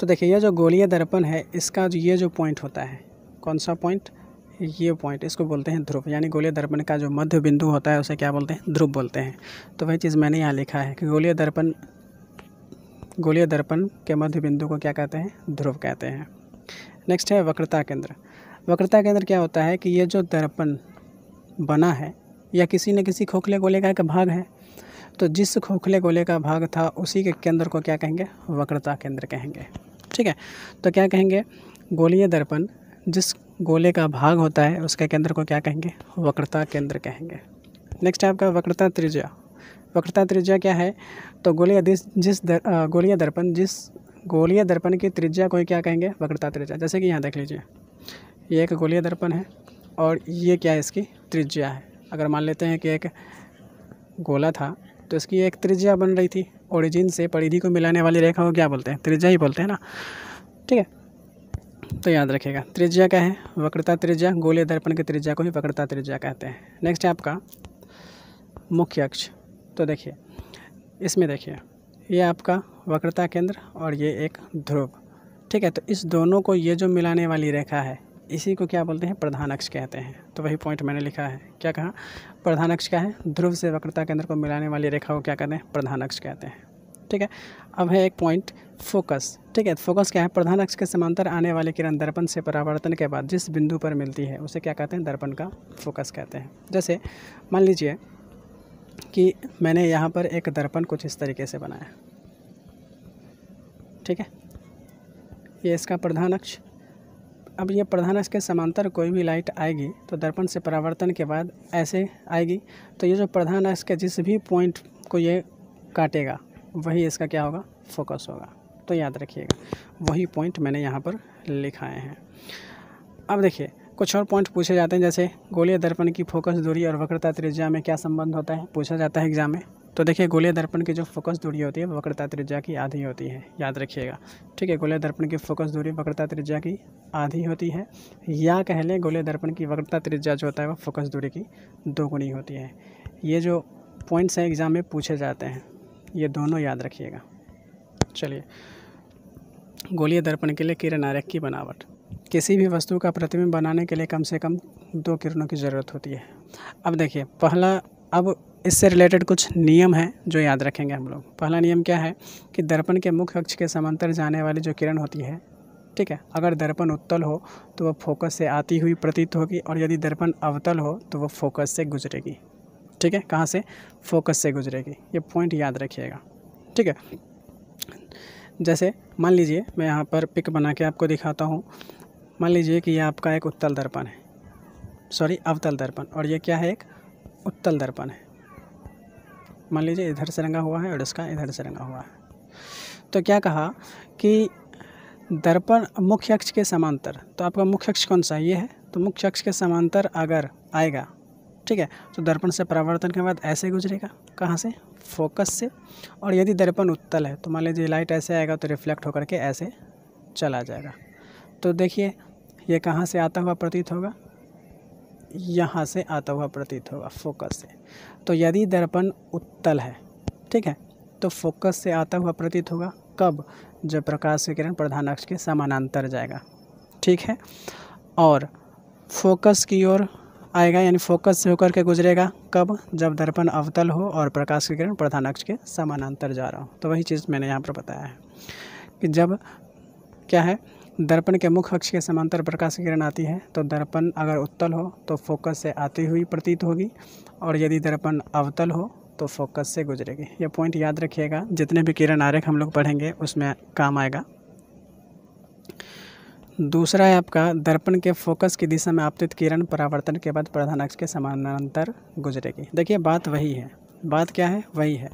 तो देखिए यह जो गोलीय दर्पण है इसका ये जो पॉइंट होता है कौन सा पॉइंट ये पॉइंट इसको बोलते हैं ध्रुव यानी गोलीय दर्पण का जो मध्य बिंदु होता है उसे क्या बोलते हैं ध्रुव बोलते हैं तो वही चीज़ मैंने यहाँ लिखा है कि गोलीय दर्पण गोलीय दर्पण के मध्य बिंदु को क्या कहते हैं ध्रुव कहते हैं नेक्स्ट है वक्रता केंद्र वक्रता केंद्र क्या होता है कि ये जो दर्पण बना है या किसी न किसी खोखले गोले का एक भाग है तो जिस खोखले गोले का भाग था उसी के केंद्र को क्या कहेंगे वक्रता केंद्र कहेंगे ठीक है तो क्या कहेंगे गोलीय दर्पण जिस गोले का भाग होता है उसके केंद्र को क्या कहेंगे वक्रता केंद्र कहेंगे नेक्स्ट है आपका वक्रता त्रिज्या वक्रता त्रिज्या क्या है तो गोलीय जिस दर, गोलीय दर्पण जिस गोलीय दर्पण की त्रिज्या को क्या कहेंगे वक्रता त्रिज्या जैसे कि यहाँ देख लीजिए ये एक गोलीय दर्पण है और ये क्या है इसकी त्रिज्या है अगर मान लेते हैं कि एक गोला था तो इसकी एक त्रिज्या बन रही थी ओरिजिन से परिधि को मिलाने वाली रेखा को क्या बोलते हैं त्रिज्या ही बोलते हैं ना ठीक है तो याद रखिएगा त्रिज्या क्या है वक्रता त्रिज्या गोले दर्पण की त्रिज्या को ही वक्रता त्रिज्या कहते हैं नेक्स्ट है आपका मुख्य अक्ष तो देखिए इसमें देखिए ये आपका वक्रता केंद्र और ये एक ध्रुव ठीक है तो इस दोनों को ये जो मिलाने वाली रेखा है इसी को क्या बोलते हैं प्रधान अक्ष कहते हैं तो वही पॉइंट मैंने लिखा है क्या कहा प्रधान अक्ष क्या है ध्रुव से वक्रता केंद्र को मिलाने वाली रेखा को क्या कहते हैं प्रधान अक्ष कहते हैं ठीक है अब है एक पॉइंट फोकस ठीक है फोकस क्या है प्रधान अक्ष के समांतर आने वाले किरण दर्पण से परावर्तन के बाद जिस बिंदु पर मिलती है उसे क्या कहते हैं दर्पण का फोकस कहते हैं जैसे मान लीजिए कि मैंने यहाँ पर एक दर्पण कुछ इस तरीके से बनाया ठीक है ये इसका प्रधान अक्ष अब ये प्रधान अक्ष के समांतर कोई भी लाइट आएगी तो दर्पण से परावर्तन के बाद ऐसे आएगी तो ये जो प्रधान अक्ष के जिस भी पॉइंट को ये काटेगा वही इसका क्या होगा फोकस होगा तो याद रखिएगा वही पॉइंट मैंने यहाँ पर लिखाए हैं अब देखिए कुछ और पॉइंट पूछे जाते हैं जैसे गोलीय दर्पण की फोकस दूरी और वक्रता त्रिज्या में क्या संबंध होता है पूछा जाता है एग्जाम में तो देखिए गोलीय दर्पण की जो फोकस दूरी होती है वक्रता त्रिज्या की आधी होती है याद रखिएगा ठीक है गोलीय दर्पण की फोकस दूरी वक्रता त्रिज्या की आधी होती है या कह लें गोलीय दर्पण की वक्रता त्रिज्या जो होता है वो फोकस दूरी की दोगुनी होती है ये जो पॉइंट्स हैं एग्ज़ाम में पूछे जाते हैं ये दोनों याद रखिएगा चलिए गोलीय दर्पण के लिए किरण आरेख की बनावट किसी भी वस्तु का प्रतिबिंब बनाने के लिए कम से कम दो किरणों की ज़रूरत होती है अब देखिए पहला अब इससे रिलेटेड कुछ नियम हैं जो याद रखेंगे हम लोग पहला नियम क्या है कि दर्पण के मुख्य अक्ष के समांतर जाने वाली जो किरण होती है ठीक है अगर दर्पण उत्तल हो तो वह फोकस से आती हुई प्रतीत होगी और यदि दर्पण अवतल हो तो वह फोकस से गुजरेगी ठीक है कहाँ से फोकस से गुजरेगी ये पॉइंट याद रखिएगा ठीक है जैसे मान लीजिए मैं यहाँ पर पिक बना के आपको दिखाता हूँ मान लीजिए कि यह आपका एक उत्तल दर्पण है सॉरी अवतल दर्पण और ये क्या है एक उत्तल दर्पण है मान लीजिए इधर से रंगा हुआ है और इसका इधर से रंगा हुआ है तो क्या कहा कि दर्पण मुख्य अक्ष के समांतर तो आपका मुख्य अक्ष कौन सा ये है तो मुख्य अक्ष के समांतर अगर आएगा ठीक है तो दर्पण से परावर्तन के बाद ऐसे गुजरेगा कहाँ से फोकस से और यदि दर्पण उत्तल है तो मान लीजिए लाइट ऐसे आएगा तो रिफ्लेक्ट होकर के ऐसे चला जाएगा तो देखिए ये कहाँ से आता हुआ प्रतीत होगा यहाँ से आता हुआ प्रतीत होगा फोकस से तो यदि दर्पण उत्तल है ठीक है तो फोकस से आता हुआ प्रतीत होगा कब जब प्रकाश की किरण प्रधान अक्ष के समानांतर जाएगा ठीक है और फोकस की ओर आएगा यानी फोकस से होकर के गुजरेगा कब जब दर्पण अवतल हो और प्रकाश के किरण प्रधान अक्ष के समानांतर जा रहा हो तो वही चीज़ मैंने यहाँ पर बताया है कि जब क्या है दर्पण के मुख्य अक्ष के समांतर प्रकाश की किरण आती है तो दर्पण अगर उत्तल हो तो फोकस से आती हुई प्रतीत होगी और यदि दर्पण अवतल हो तो फोकस से गुजरेगी यह पॉइंट याद रखिएगा जितने भी किरण आरेख हम लोग पढ़ेंगे उसमें काम आएगा दूसरा है आपका दर्पण के फोकस की दिशा में आपतित किरण परावर्तन के बाद प्रधान अक्ष के समानांतर गुजरेगी देखिए बात वही है बात क्या है वही है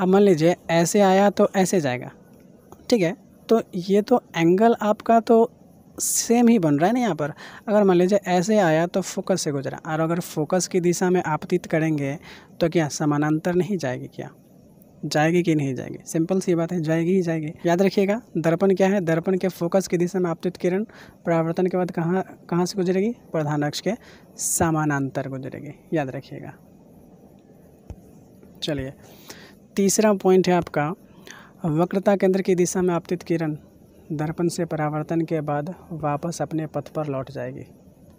अब मान लीजिए ऐसे आया तो ऐसे जाएगा ठीक है तो ये तो एंगल आपका तो सेम ही बन रहा है ना यहाँ पर अगर मान लीजिए ऐसे आया तो फोकस से गुजरा और अगर फोकस की दिशा में आपतित करेंगे तो क्या समानांतर नहीं जाएगी क्या जाएगी कि नहीं जाएगी सिंपल सी बात है जाएगी ही जाएगी याद रखिएगा दर्पण क्या है दर्पण के फोकस की दिशा में आपतित किरण परावर्तन के बाद कहाँ कहाँ से गुजरेगी प्रधान अक्ष के समानांतर गुजरेगी याद रखिएगा चलिए तीसरा पॉइंट है आपका वक्रता केंद्र की दिशा में आपतित किरण दर्पण से परावर्तन के बाद वापस अपने पथ पर लौट जाएगी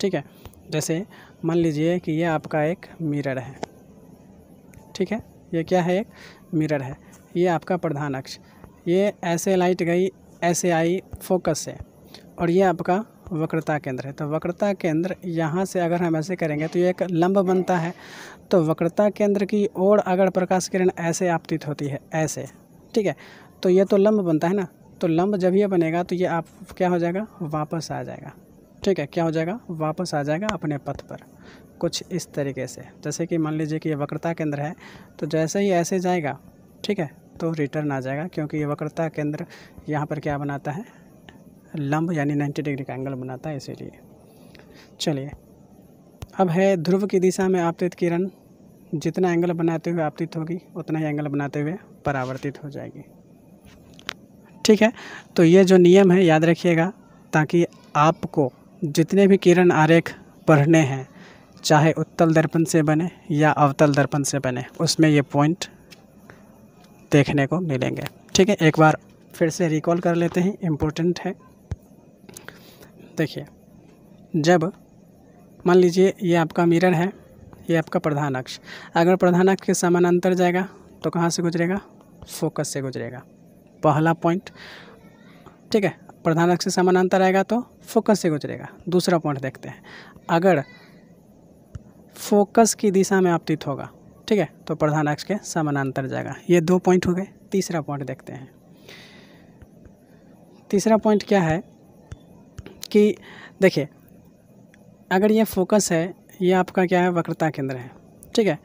ठीक है जैसे मान लीजिए कि यह आपका एक मिरर है ठीक है ये क्या है एक मिरर है ये आपका प्रधान अक्ष ये ऐसे लाइट गई ऐसे आई फोकस है और ये आपका वक्रता केंद्र है तो वक्रता केंद्र यहाँ से अगर हम ऐसे करेंगे तो ये एक लंब बनता है तो वक्रता केंद्र की ओर अगर प्रकाश किरण ऐसे आपतित होती है ऐसे ठीक है तो ये तो लंब बनता है ना तो लंब जब ये बनेगा तो ये आप क्या हो जाएगा वापस आ जाएगा ठीक है क्या हो जाएगा वापस आ जाएगा अपने पथ पर कुछ इस तरीके से जैसे कि मान लीजिए कि ये वक्रता केंद्र है तो जैसे ही ऐसे जाएगा ठीक है तो रिटर्न आ जाएगा क्योंकि ये वक्रता केंद्र यहाँ पर क्या बनाता है लंब यानी नाइन्टी डिग्री का एंगल बनाता है इसीलिए चलिए अब है ध्रुव की दिशा में आपतित किरण जितना एंगल बनाते हुए आपतित होगी उतना ही एंगल बनाते हुए परावर्तित हो जाएगी ठीक है तो ये जो नियम है याद रखिएगा ताकि आपको जितने भी किरण आरेख पढ़ने हैं चाहे उत्तल दर्पण से बने या अवतल दर्पण से बने उसमें ये पॉइंट देखने को मिलेंगे ठीक है एक बार फिर से रिकॉल कर लेते हैं इम्पोर्टेंट है देखिए जब मान लीजिए ये आपका मिरर है ये आपका प्रधान अक्ष अगर प्रधान अक्ष के समानांतर जाएगा तो कहाँ से गुजरेगा फोकस से गुजरेगा पहला पॉइंट ठीक है प्रधान अक्ष से समानांतर आएगा तो फोकस से गुजरेगा दूसरा पॉइंट देखते हैं अगर फोकस की दिशा में आपतित होगा ठीक है तो प्रधान अक्ष के समानांतर जाएगा ये दो पॉइंट हो गए तीसरा पॉइंट देखते हैं तीसरा पॉइंट क्या है कि देखिए अगर ये फोकस है ये आपका क्या है वक्रता केंद्र है ठीक है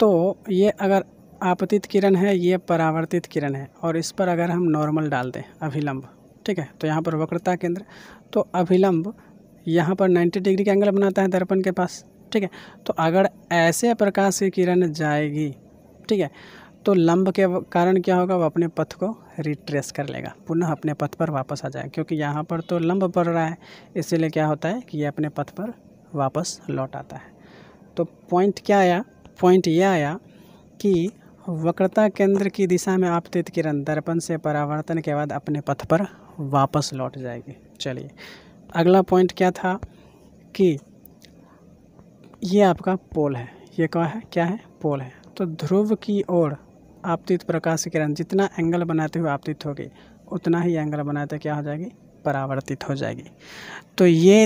तो ये अगर आपतित किरण है ये परावर्तित किरण है और इस पर अगर हम नॉर्मल डाल दें अभिलंब ठीक है तो यहाँ पर वक्रता केंद्र तो अभिलंब यहाँ पर 90 डिग्री का एंगल बनाता है दर्पण के पास ठीक है तो अगर ऐसे प्रकाश की किरण जाएगी ठीक है तो लंब के कारण क्या होगा वो अपने पथ को रिट्रेस कर लेगा पुनः अपने पथ पर वापस आ जाएगा क्योंकि यहाँ पर तो लंब पड़ रहा है इसीलिए क्या होता है कि ये अपने पथ पर वापस लौट आता है तो पॉइंट क्या आया पॉइंट ये आया कि वक्रता केंद्र की दिशा में आपतित किरण दर्पण से परावर्तन के बाद अपने पथ पर वापस लौट जाएगी चलिए अगला पॉइंट क्या था कि ये आपका पोल है ये क्या है क्या है पोल है तो ध्रुव की ओर आपतित प्रकाश किरण जितना एंगल बनाते हुए आपतित होगी उतना ही एंगल बनाते क्या हो जाएगी परावर्तित हो जाएगी तो ये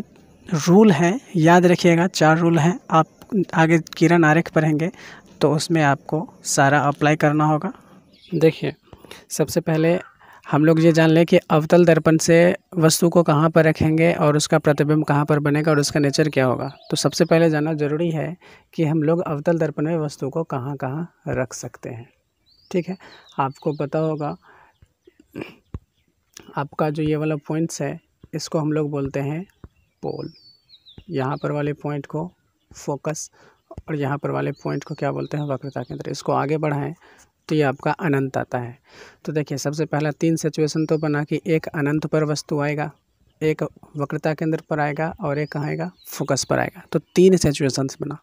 रूल है याद रखिएगा चार रूल हैं आप आगे किरण आरेख पढ़ेंगे तो उसमें आपको सारा अप्लाई करना होगा देखिए सबसे पहले हम लोग ये जान लें कि अवतल दर्पण से वस्तु को कहाँ पर रखेंगे और उसका प्रतिबिंब कहाँ पर बनेगा और उसका नेचर क्या होगा तो सबसे पहले जानना ज़रूरी है कि हम लोग अवतल दर्पण में वस्तु को कहाँ कहाँ रख सकते हैं ठीक है आपको पता होगा आपका जो ये वाला पॉइंट्स है इसको हम लोग बोलते हैं पोल यहाँ पर वाले पॉइंट को फोकस और यहाँ पर वाले पॉइंट को क्या बोलते हैं वक्रता केंद्र इसको आगे बढ़ाएं तो ये आपका अनंत आता है तो देखिए सबसे पहला तीन सिचुएशन तो बना कि एक अनंत पर वस्तु आएगा एक वक्रता केंद्र पर आएगा और एक आएगा फोकस पर आएगा तो तीन सिचुएशंस बना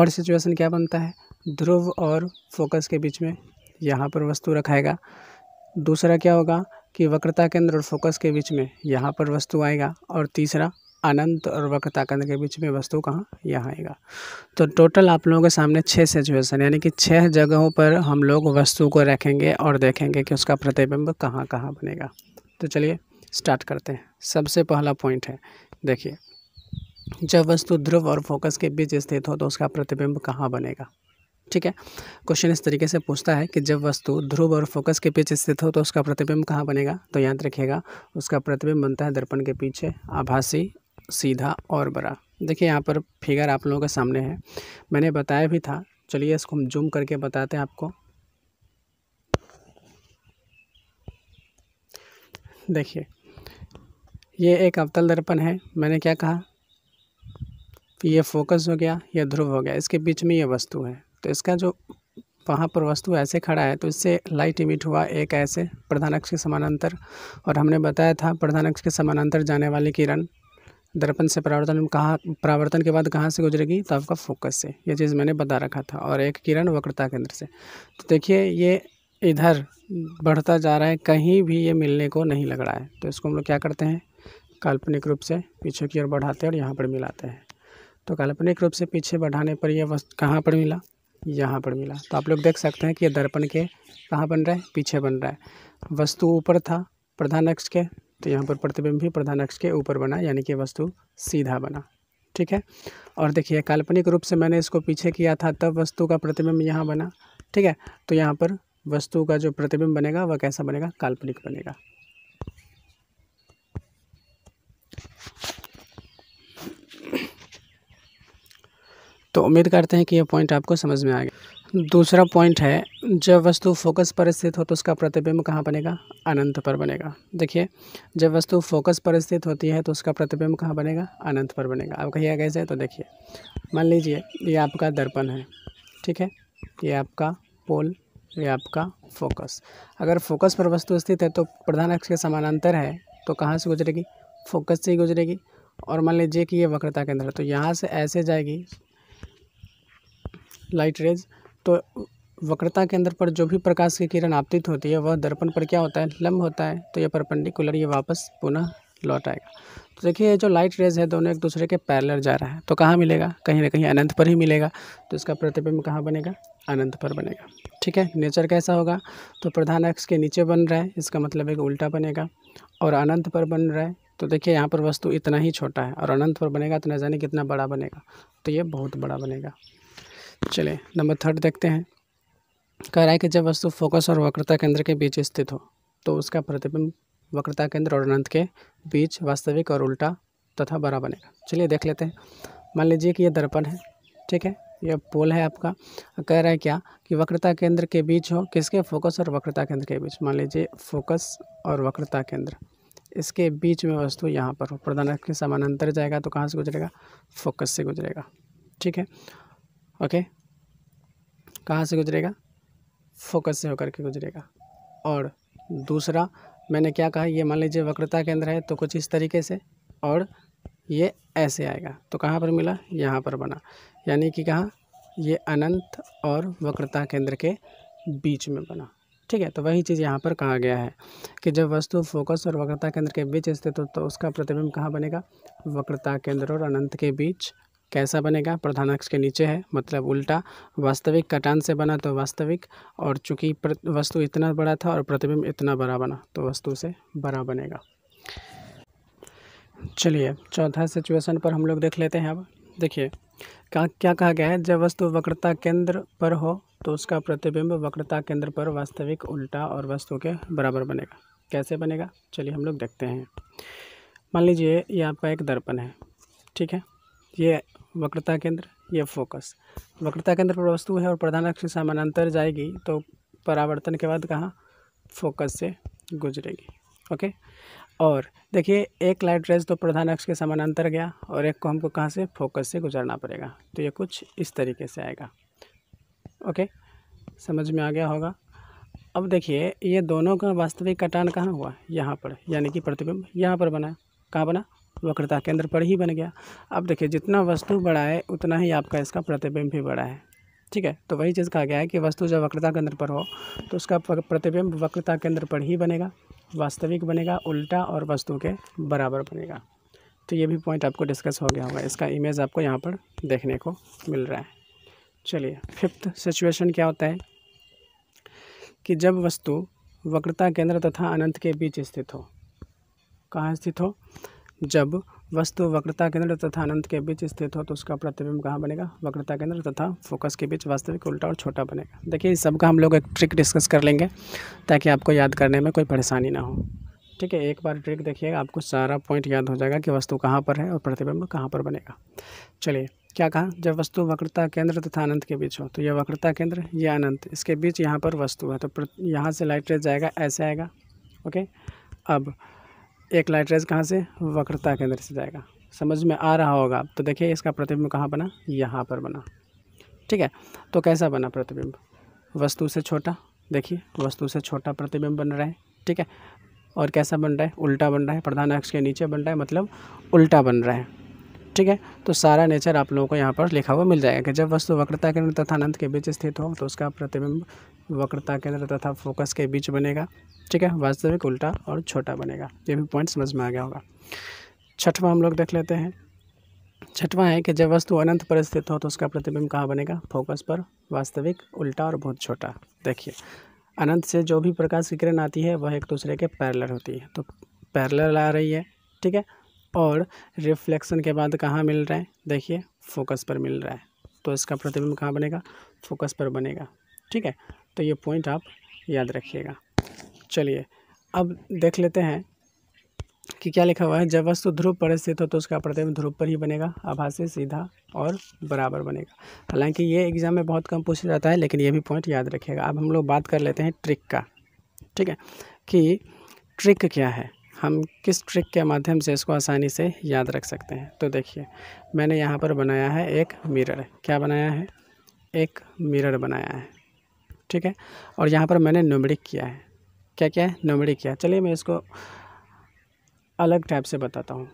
और सिचुएशन क्या बनता है ध्रुव और फोकस के बीच में यहाँ पर वस्तु रखाएगा दूसरा क्या होगा कि वक्रता केंद्र और फोकस के बीच में यहाँ पर वस्तु आएगा और तीसरा अनंत और वक्ताकंद के बीच में वस्तु कहाँ यहाँ आएगा तो टोटल आप लोगों के सामने छः सिचुएसन यानी कि छः जगहों पर हम लोग वस्तु को रखेंगे और देखेंगे कि उसका प्रतिबिंब कहाँ कहाँ बनेगा तो चलिए स्टार्ट करते हैं सबसे पहला पॉइंट है देखिए जब वस्तु ध्रुव और फोकस के बीच स्थित हो तो उसका प्रतिबिंब कहाँ बनेगा ठीक है क्वेश्चन इस तरीके से पूछता है कि जब वस्तु ध्रुव और फोकस के पीछे स्थित हो तो उसका प्रतिबिंब कहाँ बनेगा तो याद रखिएगा उसका प्रतिबिंब बनता है दर्पण के पीछे आभासी सीधा और बड़ा देखिए यहाँ पर फिगर आप लोगों के सामने है मैंने बताया भी था चलिए इसको हम जूम करके बताते हैं आपको देखिए ये एक अवतल दर्पण है मैंने क्या कहा ये फोकस हो गया या ध्रुव हो गया इसके बीच में ये वस्तु है तो इसका जो वहाँ पर वस्तु ऐसे खड़ा है तो इससे लाइट इमिट हुआ एक ऐसे अक्ष के समानांतर और हमने बताया था प्रधानक्ष के समानांतर जाने वाली किरण दर्पण से परावर्तन कहाँ परावर्तन के बाद कहाँ से गुजरेगी तो आपका फोकस से ये चीज़ मैंने बता रखा था और एक किरण वक्रता केंद्र से तो देखिए ये इधर बढ़ता जा रहा है कहीं भी ये मिलने को नहीं लग रहा है तो इसको हम लोग क्या करते हैं काल्पनिक रूप से पीछे की ओर बढ़ाते हैं और यहाँ पर मिलाते हैं तो काल्पनिक रूप से पीछे बढ़ाने पर यह वस्तु कहाँ पर मिला यहाँ पर मिला तो आप लोग देख सकते हैं कि ये दर्पण के कहाँ बन रहा है पीछे बन रहा है वस्तु ऊपर था प्रधान अक्ष के तो यहाँ पर प्रतिबिंब भी प्रधान अक्ष के ऊपर बना यानी कि वस्तु सीधा बना ठीक है और देखिए काल्पनिक रूप से मैंने इसको पीछे किया था तब वस्तु का प्रतिबिंब यहाँ बना ठीक है तो यहाँ पर वस्तु का जो प्रतिबिंब बनेगा वह कैसा बनेगा काल्पनिक बनेगा तो उम्मीद करते हैं कि यह पॉइंट आपको समझ में आ गया दूसरा पॉइंट है जब वस्तु फोकस पर स्थित हो तो उसका प्रतिबिंब कहाँ बनेगा अनंत पर बनेगा देखिए जब वस्तु फोकस पर स्थित होती है तो उसका प्रतिबिंब कहाँ बनेगा अनंत पर बनेगा आप कहिए कैसे तो देखिए मान लीजिए ये आपका दर्पण है ठीक है ये आपका पोल ये आपका फोकस अगर फोकस पर वस्तु स्थित है तो प्रधान अक्ष के समानांतर है तो कहाँ से गुजरेगी फोकस से ही गुजरेगी और मान लीजिए कि ये वक्रता केंद्र है तो यहाँ से ऐसे जाएगी लाइट रेज तो वक्रता के अंदर पर जो भी प्रकाश की किरण आपतित होती है वह दर्पण पर क्या होता है लम्ब होता है तो यह परपेंडिकुलर ये वापस पुनः लौट आएगा तो देखिए ये जो लाइट रेज है दोनों एक दूसरे के पैरलर जा रहा है तो कहाँ मिलेगा कहीं ना कहीं अनंत पर ही मिलेगा तो इसका प्रतिबिंब कहाँ बनेगा अनंत पर बनेगा ठीक है नेचर कैसा होगा तो प्रधान अक्ष के नीचे बन रहा है इसका मतलब एक उल्टा बनेगा और अनंत पर बन रहा है तो देखिए यहाँ पर वस्तु इतना ही छोटा है और अनंत पर बनेगा तो न जाने कितना बड़ा बनेगा तो ये बहुत बड़ा बनेगा चले नंबर थर्ड देखते हैं कह रहा है कि जब वस्तु फोकस और वक्रता केंद्र के बीच स्थित हो तो उसका प्रतिबिंब वक्रता केंद्र और अनंत के बीच वास्तविक और उल्टा तथा बड़ा बनेगा चलिए देख लेते हैं मान लीजिए कि यह दर्पण है ठीक है यह पोल है आपका कह रहा है क्या कि वक्रता केंद्र के बीच हो किसके फोकस और वक्रता केंद्र के बीच मान लीजिए फोकस और वक्रता केंद्र इसके बीच में वस्तु यहाँ पर हो प्रधान के समानांतर जाएगा तो कहाँ से गुजरेगा फोकस से गुजरेगा ठीक है ओके कहाँ से गुजरेगा फोकस से होकर के गुजरेगा और दूसरा मैंने क्या कहा ये मान लीजिए वक्रता केंद्र है तो कुछ इस तरीके से और ये ऐसे आएगा तो कहाँ पर मिला यहाँ पर बना यानी कि कहाँ ये अनंत और वक्रता केंद्र के बीच में बना ठीक है तो वही चीज़ यहाँ पर कहा गया है कि जब वस्तु फोकस और वक्रता केंद्र के बीच स्थित हो तो उसका प्रतिबिंब कहाँ बनेगा वक्रता केंद्र और अनंत के बीच कैसा बनेगा प्रधान अक्ष के नीचे है मतलब उल्टा वास्तविक कटान से बना तो वास्तविक और चूँकि वस्तु इतना बड़ा था और प्रतिबिंब इतना बड़ा बना तो वस्तु से बड़ा बनेगा चलिए चौथा सिचुएशन पर हम लोग देख लेते हैं अब देखिए क्या क्या कहा गया है जब वस्तु वक्रता केंद्र पर हो तो उसका प्रतिबिंब वक्रता केंद्र पर वास्तविक उल्टा और वस्तु के बराबर बनेगा कैसे बनेगा चलिए हम लोग देखते हैं मान लीजिए यह आपका एक दर्पण है ठीक है ये वक्रता केंद्र ये फोकस वक्रता केंद्र पर वस्तु है और प्रधान अक्ष समानांतर जाएगी तो परावर्तन के बाद कहाँ फोकस से गुजरेगी ओके और देखिए एक लाइट रेस तो प्रधान अक्ष के समानांतर गया और एक को हमको कहाँ से फोकस से गुजरना पड़ेगा तो ये कुछ इस तरीके से आएगा ओके समझ में आ गया होगा अब देखिए ये दोनों का वास्तविक कटान कहाँ हुआ यहाँ पर यानी कि प्रतिबिंब यहाँ पर बना कहाँ बना वक्रता केंद्र पर ही बन गया अब देखिए जितना वस्तु बड़ा है उतना ही आपका इसका प्रतिबिंब भी बड़ा है ठीक है तो वही चीज़ कहा गया है कि वस्तु जब वक्रता केंद्र पर हो तो उसका प्रतिबिंब वक्रता केंद्र पर ही बनेगा वास्तविक बनेगा उल्टा और वस्तु के बराबर बनेगा तो ये भी पॉइंट आपको डिस्कस हो गया होगा इसका इमेज आपको यहाँ पर देखने को मिल रहा है चलिए फिफ्थ सिचुएशन क्या होता है कि जब वस्तु वक्रता केंद्र तथा अनंत के बीच स्थित हो कहाँ स्थित हो जब वस्तु वक्रता केंद्र तथा अनंत के बीच स्थित हो तो उसका प्रतिबिंब कहाँ बनेगा वक्रता केंद्र तथा फोकस के बीच वास्तविक उल्टा और छोटा बनेगा देखिए इस सबका हम लोग एक ट्रिक डिस्कस कर लेंगे ताकि आपको याद करने में कोई परेशानी ना हो ठीक है एक बार ट्रिक देखिएगा आपको सारा पॉइंट याद हो जाएगा कि वस्तु कहाँ पर है और प्रतिबिंब कहाँ पर बनेगा चलिए क्या कहा जब वस्तु वक्रता केंद्र तथा अनंत के बीच हो तो यह वक्रता केंद्र यह अनंत इसके बीच यहाँ पर वस्तु है तो यहाँ से लाइट रेस जाएगा ऐसे आएगा ओके अब एक लाइट रेज कहाँ से वक्रता के अंदर से जाएगा समझ में आ रहा होगा तो देखिए इसका प्रतिबिंब कहाँ बना यहाँ पर बना ठीक है तो कैसा बना प्रतिबिंब वस्तु से छोटा देखिए वस्तु से छोटा प्रतिबिंब बन रहा है ठीक है और कैसा बन रहा है उल्टा बन रहा है प्रधान अक्ष के नीचे बन रहा है मतलब उल्टा बन रहा है ठीक है तो सारा नेचर आप लोगों को यहाँ पर लिखा हुआ मिल जाएगा कि जब वस्तु वक्रता केंद्र तथा अनंत के बीच स्थित हो तो उसका प्रतिबिंब वक्रता केंद्र तथा फोकस के बीच बनेगा ठीक है वास्तविक उल्टा और छोटा बनेगा ये भी पॉइंट समझ में आ गया होगा छठवां हम लोग देख लेते हैं छठवां है कि जब वस्तु अनंत पर स्थित हो तो उसका प्रतिबिंब कहाँ बनेगा फोकस पर वास्तविक उल्टा और बहुत छोटा देखिए अनंत से जो भी प्रकाश की किरण आती है वह एक दूसरे के पैरलर होती है तो पैरलर आ रही है ठीक है और रिफ्लेक्शन के बाद कहाँ मिल रहा है देखिए फोकस पर मिल रहा है तो इसका प्रतिबिंब कहाँ बनेगा फोकस पर बनेगा ठीक है तो ये पॉइंट आप याद रखिएगा चलिए अब देख लेते हैं कि क्या लिखा हुआ है जब वस्तु ध्रुव पर स्थित हो तो उसका प्रतिबिंब ध्रुव पर ही बनेगा आभासी सीधा और बराबर बनेगा हालांकि ये एग्ज़ाम में बहुत कम पूछा जाता है लेकिन ये भी पॉइंट याद रखिएगा अब हम लोग बात कर लेते हैं ट्रिक का ठीक है कि ट्रिक क्या है हम किस ट्रिक के माध्यम से इसको आसानी से याद रख सकते हैं तो देखिए मैंने यहाँ पर बनाया है एक मिरर क्या बनाया है एक मिरर बनाया है ठीक है और यहाँ पर मैंने नुमड़िक किया है क्या क्या है नुमड़िक किया चलिए मैं इसको अलग टाइप से बताता हूँ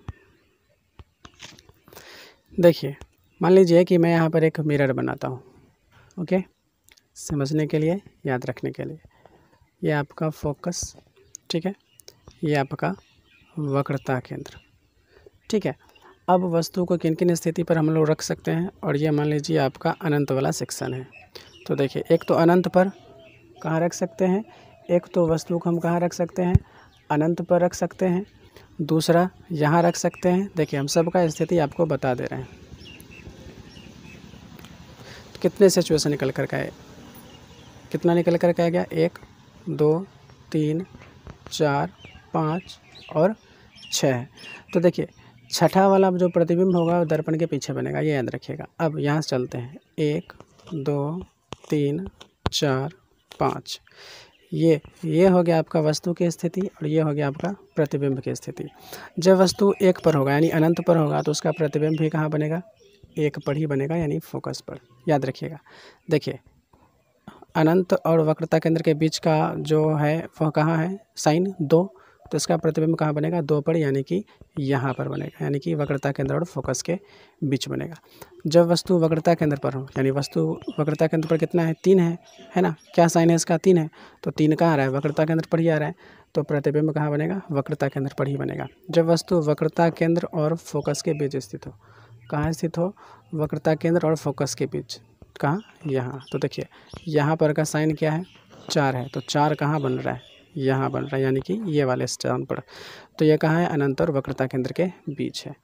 देखिए मान लीजिए कि मैं यहाँ पर एक मिरर बनाता हूँ ओके समझने के लिए याद रखने के लिए ये आपका फोकस ठीक है ये आपका वक्रता केंद्र ठीक है अब वस्तु को किन किन स्थिति पर हम लोग रख सकते हैं और ये मान लीजिए आपका अनंत वाला सेक्शन है तो देखिए एक तो अनंत पर कहाँ रख सकते हैं एक तो वस्तु को हम कहाँ रख सकते हैं अनंत पर रख सकते हैं दूसरा यहाँ रख सकते हैं देखिए हम सब का स्थिति आपको बता दे रहे हैं तो कितने सिचुएशन निकल कर का कितना निकल कर का गया एक दो तीन चार पाँच और छः तो देखिए छठा वाला जो प्रतिबिंब होगा वो दर्पण के पीछे बनेगा ये याद रखिएगा अब यहाँ से चलते हैं एक दो तीन चार पाँच ये ये हो गया आपका वस्तु की स्थिति और ये हो गया आपका प्रतिबिंब की स्थिति जब वस्तु एक पर होगा यानी अनंत पर होगा तो उसका प्रतिबिंब भी कहाँ बनेगा एक पर ही बनेगा यानी फोकस पर याद रखिएगा देखिए अनंत और वक्रता केंद्र के बीच का जो है वह कहाँ है साइन दो तो इसका प्रतिबिंब कहाँ बनेगा दो पर यानी कि यहाँ पर बनेगा यानी कि वक्रता केंद्र और फोकस के बीच बनेगा जब वस्तु वक्रता केंद्र पर हो यानी वस्तु वक्रता केंद्र पर कितना है तीन है है ना क्या साइन है इसका तीन है तो तीन कहाँ आ रहा है वक्रता केंद्र पर ही आ रहा है तो प्रतिबिंब कहाँ बनेगा वक्रता केंद्र पर ही बनेगा जब वस्तु वक्रता केंद्र और फोकस के बीच स्थित हो कहाँ स्थित हो वक्रता केंद्र और फोकस के बीच कहाँ यहाँ तो देखिए यहाँ पर का साइन क्या है चार है तो चार कहाँ बन रहा है यहाँ बन रहा है यानी कि ये वाले स्थान पर तो ये कहाँ है अनंत और वक्रता केंद्र के बीच है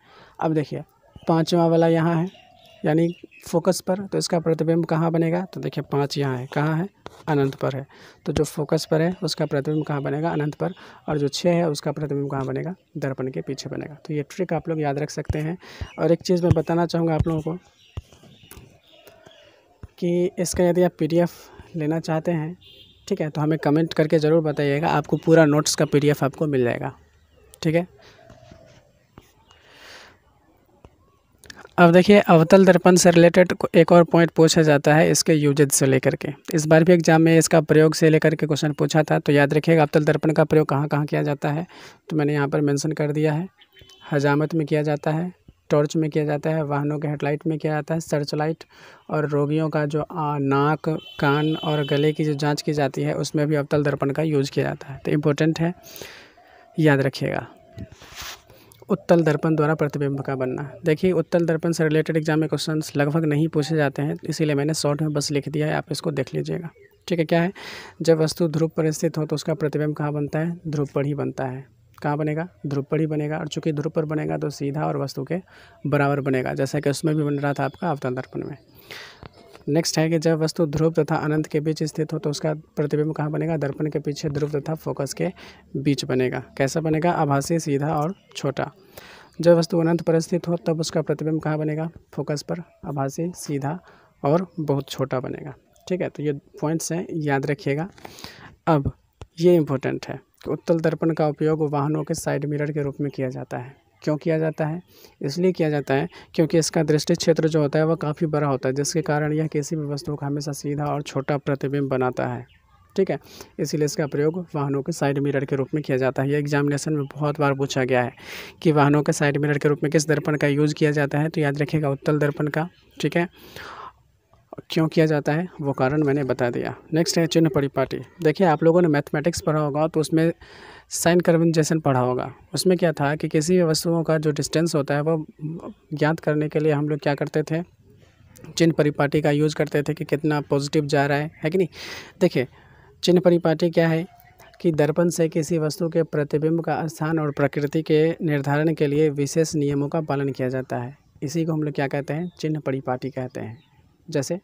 अब देखिए पाँचवा वाला यहाँ है यानी फोकस पर तो इसका प्रतिबिंब कहाँ बनेगा तो देखिए पाँच यहाँ है कहाँ है अनंत पर है तो जो फोकस पर है उसका प्रतिबिंब कहाँ बनेगा अनंत पर और जो छः है उसका प्रतिबिंब कहाँ बनेगा दर्पण के पीछे बनेगा तो ये ट्रिक आप लोग याद रख सकते हैं और एक चीज़ मैं बताना चाहूँगा आप लोगों को कि इसका यदि आप पी लेना चाहते हैं ठीक है तो हमें कमेंट करके ज़रूर बताइएगा आपको पूरा नोट्स का पीडीएफ आपको मिल जाएगा ठीक है अब देखिए अवतल दर्पण से रिलेटेड एक और पॉइंट पूछा जाता है इसके यूजेज से लेकर के इस बार भी एग्जाम में इसका प्रयोग से लेकर के क्वेश्चन पूछा था तो याद रखिएगा अवतल दर्पण का प्रयोग कहाँ कहाँ किया जाता है तो मैंने यहाँ पर मेंशन कर दिया है हजामत में किया जाता है टॉर्च में किया जाता है वाहनों के हेडलाइट में किया जाता है सर्च लाइट और रोगियों का जो नाक कान और गले की जो जाँच की जाती है उसमें भी अवतल दर्पण का यूज़ किया जाता है तो इम्पोर्टेंट है याद रखिएगा उत्तल दर्पण द्वारा प्रतिबिंब का बनना देखिए उत्तल दर्पण से रिलेटेड एग्जाम में क्वेश्चन लगभग नहीं पूछे जाते हैं इसीलिए मैंने शॉर्ट में बस लिख दिया है आप इसको देख लीजिएगा ठीक है क्या है जब वस्तु ध्रुव पर स्थित हो तो उसका प्रतिबिंब कहाँ बनता है ध्रुव पर ही बनता है कहाँ बनेगा ध्रुव पर ही बनेगा और चूंकि ध्रुव पर बनेगा तो सीधा और वस्तु के बराबर बनेगा जैसा कि उसमें भी बन रहा था आपका अवतल दर्पण में नेक्स्ट है कि जब वस्तु ध्रुव तथा अनंत के बीच स्थित हो तो उसका प्रतिबिंब कहाँ बनेगा दर्पण के पीछे ध्रुव तथा फोकस के बीच बनेगा कैसा बनेगा आभासी सीधा और छोटा जब वस्तु अनंत पर स्थित हो तब उसका प्रतिबिंब कहाँ बनेगा फोकस पर आभासी सीधा और बहुत छोटा बनेगा ठीक है तो ये पॉइंट्स हैं याद रखिएगा अब ये इम्पोर्टेंट है उत्तल दर्पण का उपयोग वाहनों के साइड मिरर के रूप में किया जाता है क्यों किया जाता है इसलिए किया जाता है क्योंकि इसका दृष्टि क्षेत्र जो होता है वह काफ़ी बड़ा होता है जिसके कारण यह किसी भी वस्तु का हमेशा सीधा और छोटा प्रतिबिंब बनाता है ठीक है इसीलिए इसका प्रयोग वाहनों के साइड मिरर के रूप में किया जाता है यह एग्जामिनेशन में बहुत बार पूछा गया है कि वाहनों के साइड मिरर के रूप में किस दर्पण का यूज़ किया जाता है तो याद रखिएगा उत्तल दर्पण का ठीक है क्यों किया जाता है वो कारण मैंने बता दिया नेक्स्ट है चिन्ह परिपाटी देखिए आप लोगों ने मैथमेटिक्स पढ़ा होगा तो उसमें साइन कन्वेंजेशन पढ़ा होगा उसमें क्या था कि किसी भी वस्तुओं का जो डिस्टेंस होता है वो ज्ञात करने के लिए हम लोग क्या करते थे चिन्ह परिपाटी का यूज़ करते थे कि कितना पॉजिटिव जा रहा है है कि नहीं देखिए चिन्ह परिपाटी क्या है कि दर्पण से किसी वस्तु के प्रतिबिंब का स्थान और प्रकृति के निर्धारण के लिए विशेष नियमों का पालन किया जाता है इसी को हम लोग क्या कहते हैं चिन्ह परिपाटी कहते हैं जैसे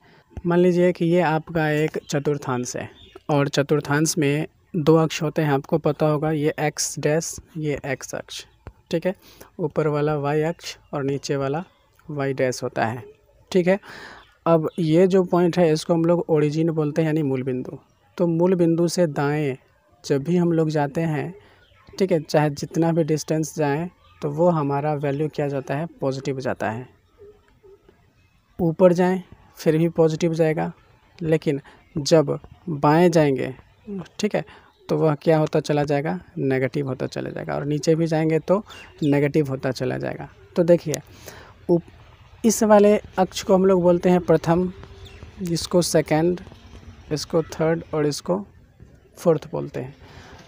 मान लीजिए कि ये आपका एक चतुर्थांश है और चतुर्थांश में दो अक्ष होते हैं आपको पता होगा ये एक्स डैश ये एक्स अक्ष ठीक है ऊपर वाला वाई अक्ष और नीचे वाला वाई डैश होता है ठीक है अब ये जो पॉइंट है इसको हम लोग ओरिजिन बोलते हैं यानी मूल बिंदु तो मूल बिंदु से दाएं जब भी हम लोग जाते हैं ठीक है चाहे जितना भी डिस्टेंस जाएँ तो वो हमारा वैल्यू क्या जाता है पॉजिटिव जाता है ऊपर जाएँ फिर भी पॉजिटिव जाएगा लेकिन जब बाएँ जाएंगे ठीक है तो वह क्या होता चला जाएगा नेगेटिव होता चला जाएगा और नीचे भी जाएंगे तो नेगेटिव होता चला जाएगा तो देखिए इस वाले अक्ष को हम लोग बोलते हैं प्रथम इसको सेकंड इसको थर्ड और इसको फोर्थ बोलते हैं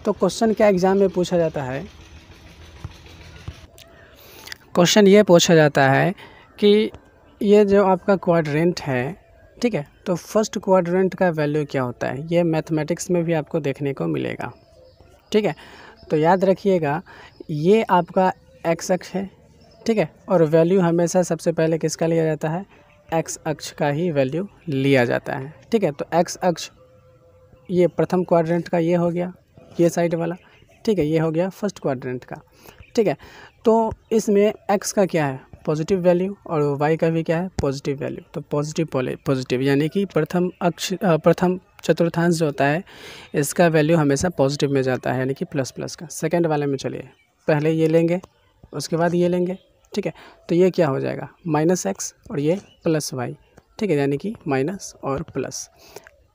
तो क्वेश्चन क्या एग्ज़ाम में पूछा जाता है क्वेश्चन ये पूछा जाता है कि ये जो आपका क्वाड्रेंट है ठीक है तो फर्स्ट क्वाड्रेंट का वैल्यू क्या होता है ये मैथमेटिक्स में भी आपको देखने को मिलेगा ठीक है तो याद रखिएगा ये आपका एक्स अक्ष है ठीक है और वैल्यू हमेशा सबसे पहले किसका लिया जाता है एक्स अक्ष का ही वैल्यू लिया जाता है ठीक है तो एक्स अक्ष ये प्रथम क्वाड्रेंट का ये हो गया ये साइड वाला ठीक है ये हो गया फर्स्ट क्वाड्रेंट का ठीक है तो इसमें एक्स का क्या है पॉजिटिव वैल्यू और वाई का भी क्या है पॉजिटिव वैल्यू तो पॉजिटिव पॉजिटिव यानी कि प्रथम अक्ष प्रथम चतुर्थांश जो होता है इसका वैल्यू हमेशा पॉजिटिव में जाता है यानी कि प्लस प्लस का सेकेंड वाले में चलिए पहले ये लेंगे उसके बाद ये लेंगे ठीक है तो ये क्या हो जाएगा माइनस एक्स और ये प्लस वाई ठीक है यानी कि माइनस और प्लस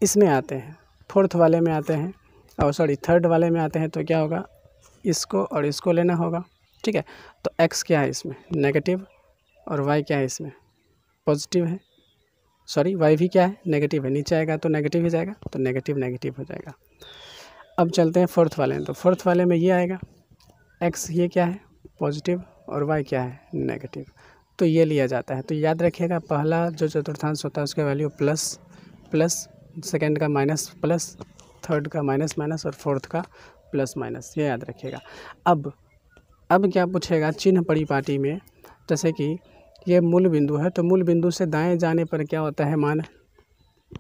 इसमें आते हैं फोर्थ वाले में आते हैं और सॉरी थर्ड वाले में आते हैं तो क्या होगा इसको और इसको लेना होगा ठीक है तो एक्स क्या है इसमें नेगेटिव और वाई क्या है इसमें पॉजिटिव है सॉरी वाई भी क्या है नेगेटिव है नीचे आएगा तो नेगेटिव ही जाएगा तो नेगेटिव नेगेटिव हो जाएगा अब चलते हैं फोर्थ वाले में तो फोर्थ वाले में ये आएगा एक्स ये क्या है पॉजिटिव और वाई क्या है नेगेटिव तो ये लिया जाता है तो याद रखिएगा पहला जो चतुर्थांश होता है उसका वैल्यू प्लस प्लस सेकेंड का माइनस प्लस थर्ड का माइनस माइनस और फोर्थ का प्लस माइनस ये याद रखिएगा अब अब क्या पूछेगा चिन्ह परिपाटी में जैसे कि ये मूल बिंदु है तो मूल बिंदु से दाएं जाने पर क्या होता है मान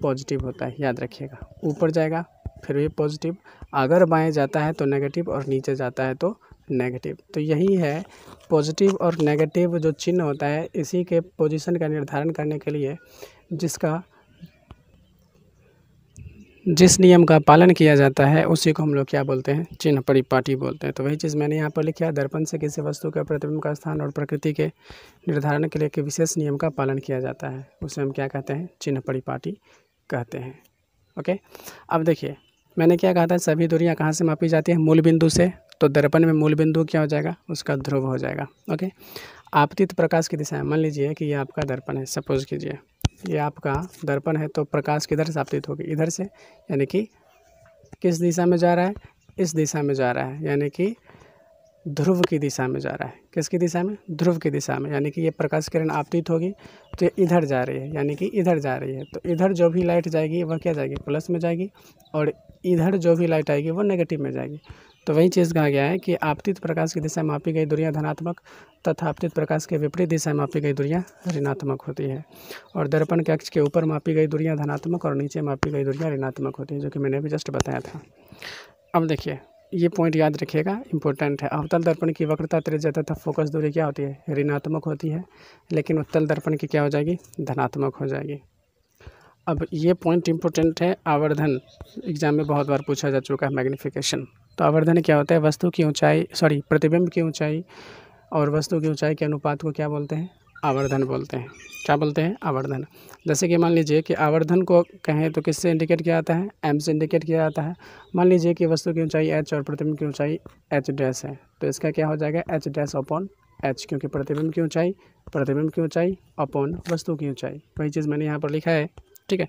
पॉजिटिव होता है याद रखिएगा ऊपर जाएगा फिर भी पॉजिटिव अगर बाएं जाता है तो नेगेटिव और नीचे जाता है तो नेगेटिव तो यही है पॉजिटिव और नेगेटिव जो चिन्ह होता है इसी के पोजिशन का निर्धारण करने के लिए जिसका जिस नियम का पालन किया जाता है उसी को हम लोग क्या बोलते हैं चिन्ह परिपाटी बोलते हैं तो वही चीज़ मैंने यहाँ पर लिखा है दर्पण से किसी वस्तु के प्रतिबिंब का स्थान और प्रकृति के निर्धारण के लिए एक विशेष नियम का पालन किया जाता है उसे हम क्या कहते हैं चिन्ह परिपाटी कहते हैं ओके अब देखिए मैंने क्या कहा था सभी दूरियाँ कहाँ से मापी जाती हैं मूल बिंदु से तो दर्पण में मूल बिंदु क्या हो जाएगा उसका ध्रुव हो जाएगा ओके आपतित प्रकाश की दिशा मान लीजिए कि ये आपका दर्पण है सपोज कीजिए ये आपका दर्पण है तो प्रकाश किधर से आपतित होगी इधर से यानी कि किस दिशा में जा रहा है इस दिशा में जा रहा है यानी कि ध्रुव की दिशा में जा रहा है किसकी दिशा में ध्रुव की दिशा में यानी कि ये प्रकाश किरण आपतित होगी तो इधर जा रही है यानी कि इधर जा रही है तो इधर जो भी लाइट जाएगी वह क्या जाएगी प्लस में जाएगी और इधर जो भी लाइट आएगी वो नेगेटिव में जाएगी तो वही चीज़ कहा गया है कि आपतित प्रकाश की दिशा मापी गई दूरियाँ धनात्मक तथा आपतित प्रकाश के विपरीत दिशा मापी गई दूरियाँ ऋणात्मक होती है और दर्पण के अक्ष के ऊपर मापी गई दूरियाँ धनात्मक और नीचे मापी गई दूरियाँ ऋणात्मक होती है जो कि मैंने भी जस्ट बताया था अब देखिए ये पॉइंट याद रखिएगा इंपॉर्टेंट है अवतल दर्पण की वक्रता त्रिज्या तथा फोकस दूरी क्या होती है ऋणात्मक होती है लेकिन उत्तल दर्पण की क्या हो जाएगी धनात्मक हो जाएगी अब ये पॉइंट इंपॉर्टेंट है आवर्धन एग्जाम में बहुत बार पूछा जा चुका है मैग्निफिकेशन तो आवर्धन क्या होता है वस्तु की ऊंचाई सॉरी प्रतिबिंब की ऊंचाई और वस्तु की ऊंचाई के अनुपात को क्या बोलते हैं आवर्धन बोलते हैं क्या बोलते हैं आवर्धन जैसे कि मान लीजिए कि आवर्धन को कहें तो किससे इंडिकेट किया जाता है एम से इंडिकेट किया जाता है मान लीजिए कि वस्तु की ऊंचाई एच और प्रतिबिंब की ऊंचाई एच डैस है तो इसका क्या हो जाएगा एच डैस अपॉन एच क्योंकि प्रतिबिंब की ऊंचाई प्रतिबिंब की ऊंचाई अपॉन वस्तु की ऊंचाई वही चीज़ मैंने यहाँ पर लिखा है ठीक है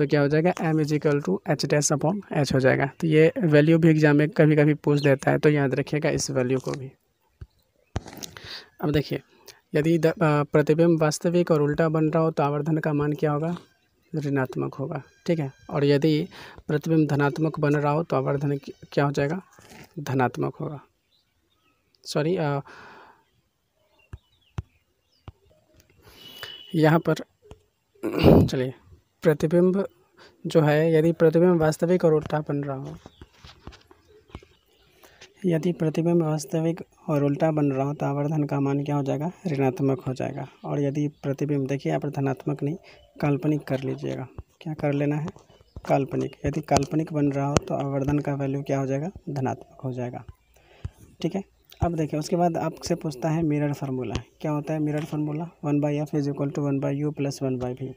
तो क्या हो जाएगा M is equal to H dash upon H हो जाएगा तो ये वैल्यू भी एग्जाम में कभी कभी पूछ देता है तो याद रखिएगा इस वैल्यू को भी अब देखिए यदि प्रतिबिंब वास्तविक और उल्टा बन रहा हो तो आवर्धन का मान क्या होगा ऋणात्मक होगा ठीक है और यदि प्रतिबिंब धनात्मक बन रहा हो तो आवर्धन क्या हो जाएगा धनात्मक होगा सॉरी यहाँ पर चलिए प्रतिबिंब जो है यदि प्रतिबिंब वास्तविक और उल्टा बन रहा हो यदि प्रतिबिंब वास्तविक और उल्टा बन रहा हो तो आवर्धन का मान क्या हो जाएगा ऋणात्मक हो जाएगा और यदि प्रतिबिंब देखिए आप धनात्मक नहीं काल्पनिक कर लीजिएगा क्या कर लेना है काल्पनिक यदि काल्पनिक बन रहा हो तो आवर्धन का वैल्यू क्या हो जाएगा धनात्मक हो जाएगा ठीक है अब देखिए उसके बाद आपसे पूछता है मिरर फार्मूला क्या होता है mirror formula one by F is equal to one by U plus one by V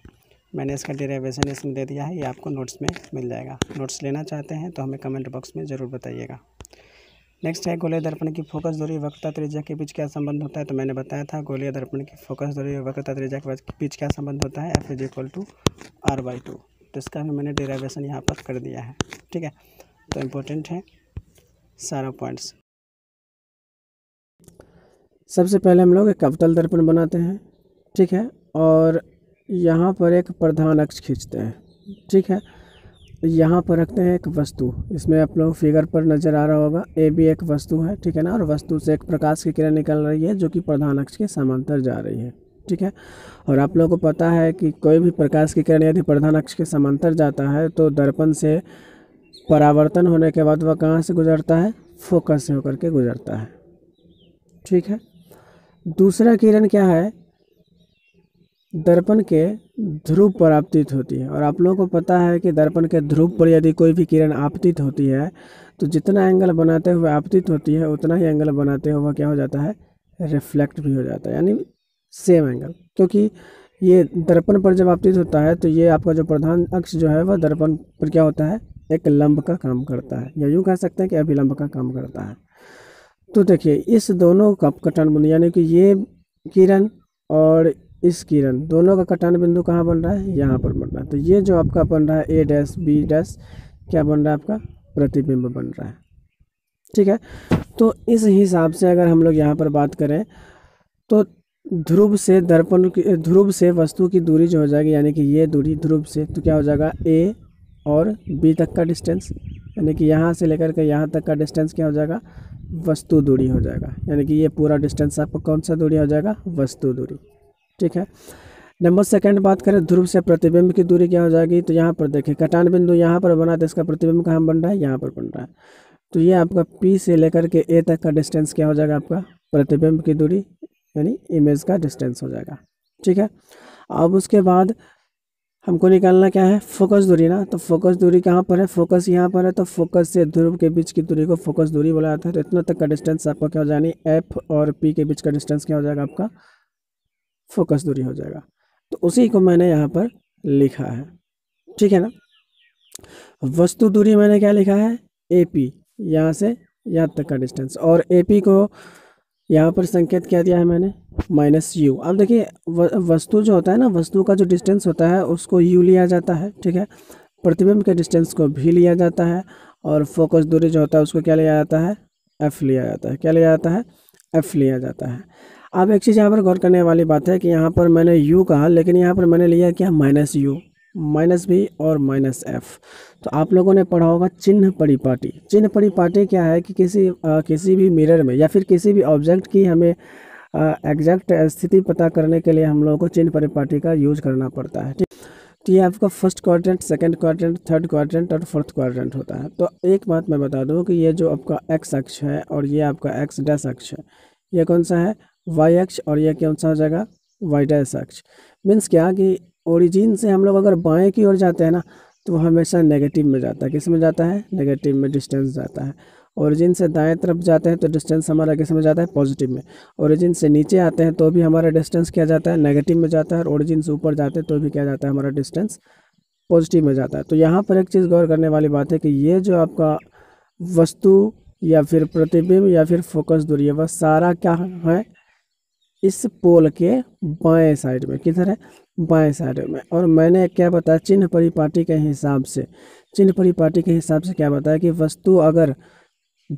मैंने इसका डेरेवेशन इसमें दे दिया है ये आपको नोट्स में मिल जाएगा नोट्स लेना चाहते हैं तो हमें कमेंट बॉक्स में ज़रूर बताइएगा नेक्स्ट है गोले दर्पण की फोकस दूरी वक्रता त्रिज्या के बीच क्या संबंध होता है तो मैंने बताया था गोले दर्पण की फोकस दूरी और वक्रता त्रिज्या के बीच क्या संबंध होता है F is equal to R by two तो इसका भी मैंने डेरेवेशन यहाँ पर कर दिया है ठीक है तो इम्पोर्टेंट है सारा पॉइंट्स सबसे पहले हम लोग एक कवतल दर्पण बनाते हैं ठीक है और यहाँ पर एक प्रधान अक्ष खींचते हैं ठीक है यहाँ पर रखते हैं एक वस्तु इसमें आप लोग फिगर पर नज़र आ रहा होगा ए भी एक वस्तु है ठीक है ना और वस्तु से एक प्रकाश की किरण निकल रही है जो कि प्रधान अक्ष के समांतर जा रही है ठीक है और आप लोगों को पता है कि कोई भी प्रकाश की किरण यदि प्रधान अक्ष के समांतर जाता है तो दर्पण से परावर्तन होने के बाद वह कहाँ से गुजरता है फोकस से होकर के गुजरता है ठीक है दूसरा किरण क्या है दर्पण के ध्रुव पर आपतित होती है और आप लोगों को पता है कि दर्पण के ध्रुव पर यदि कोई भी किरण आपतित होती है तो जितना एंगल बनाते हुए आपतित होती है उतना ही एंगल बनाते हुए क्या हो जाता है रिफ्लेक्ट भी हो जाता है यानी सेम एंगल क्योंकि ये दर्पण पर जब आपतित होता है तो ये आपका जो प्रधान अक्ष जो है वह दर्पण पर क्या होता है एक लंब का काम करता है या यूँ कह सकते हैं कि अभिलंब का काम करता है तो देखिए इस दोनों का कटन यानी कि ये किरण और इस किरण दोनों का कटान बिंदु कहाँ बन रहा है यहाँ पर बन रहा है तो ये जो आपका बन रहा है ए डैश बी डैश क्या बन रहा है आपका प्रतिबिंब बन रहा है ठीक है तो इस हिसाब से अगर हम लोग यहाँ पर बात करें तो ध्रुव से दर्पण की ध्रुव से वस्तु की दूरी जो हो जाएगी यानी कि ये दूरी ध्रुव से तो क्या हो जाएगा ए और बी तक का डिस्टेंस यानी कि यहाँ से लेकर के यहाँ तक का डिस्टेंस क्या हो जाएगा वस्तु दूरी हो जाएगा यानी कि ये पूरा डिस्टेंस आपको कौन सा दूरी हो जाएगा वस्तु दूरी ठीक है नंबर सेकंड बात करें ध्रुव से प्रतिबिंब की दूरी क्या हो जाएगी तो यहाँ पर देखें कटान बिंदु यहाँ पर बना तो इसका प्रतिबिंब कहाँ बन रहा है यहाँ पर बन रहा है तो ये आपका पी से लेकर के ए तक का डिस्टेंस क्या हो जाएगा आपका प्रतिबिंब की दूरी यानी इमेज का डिस्टेंस हो जाएगा ठीक है अब उसके बाद हमको निकालना क्या है फोकस दूरी ना तो फोकस दूरी कहाँ पर है फोकस यहाँ पर है तो फोकस से ध्रुव के बीच की दूरी को फोकस दूरी बोला जाता है तो इतना तक का डिस्टेंस आपका क्या हो जाएगा एफ और पी के बीच का डिस्टेंस क्या हो जाएगा आपका फोकस दूरी हो जाएगा तो उसी को मैंने यहाँ पर लिखा है ठीक है ना वस्तु दूरी मैंने क्या लिखा है ए पी यहाँ से यहाँ तक का डिस्टेंस और ए पी को यहाँ पर संकेत क्या दिया है मैंने माइनस यू अब देखिए वस्तु जो होता है ना वस्तु का जो डिस्टेंस होता है उसको यू लिया जाता है ठीक है प्रतिबिंब के डिस्टेंस को भी लिया जाता है और फोकस दूरी जो होता है उसको क्या लिया जाता है एफ़ लिया जाता है क्या लिया जाता है एफ़ लिया जाता है अब एक चीज़ यहाँ पर गौर करने वाली बात है कि यहाँ पर मैंने यू कहा लेकिन यहाँ पर मैंने लिया क्या माइनस यू माइनस बी और माइनस एफ तो आप लोगों ने पढ़ा होगा चिन्ह परिपाटी चिन्ह परिपाटी क्या है कि किसी आ, किसी भी मिरर में या फिर किसी भी ऑब्जेक्ट की हमें एग्जैक्ट स्थिति पता करने के लिए हम लोगों को चिन्ह परिपाटी का यूज करना पड़ता है तो ये आपका first quadrant second quadrant third quadrant और फोर्थ क्वाड्रेंट होता है तो एक बात मैं बता दूं कि ये जो आपका एक्स अक्ष है और ये आपका एक्स डैस अक्ष है ये कौन सा है वाई एक्स और यह क्या आंसर हो जाएगा वाई डैश एक्स मीन्स क्या कि ओरिजिन से हम लोग अगर बाएँ की ओर जाते हैं ना तो हमेशा नेगेटिव में जाता है किस में जाता है नेगेटिव में डिस्टेंस जाता है ओरिजिन से दाएं तरफ जाते हैं तो डिस्टेंस हमारा किस में जाता है पॉजिटिव में ओरिजिन से नीचे आते हैं तो भी हमारा डिस्टेंस क्या जाता है नेगेटिव में जाता है और ओरिजिन से ऊपर जाते हैं तो भी क्या जाता है हमारा डिस्टेंस पॉजिटिव में जाता है तो यहाँ पर एक चीज़ गौर करने वाली बात है कि ये जो आपका वस्तु या फिर प्रतिबिंब या फिर फोकस दूरी है वह सारा क्या है इस पोल के बाएं साइड में किधर है बाएं साइड में और मैंने क्या बताया चिन्ह परिपाटी के हिसाब से चिन्ह परिपाटी के हिसाब से क्या बताया कि वस्तु अगर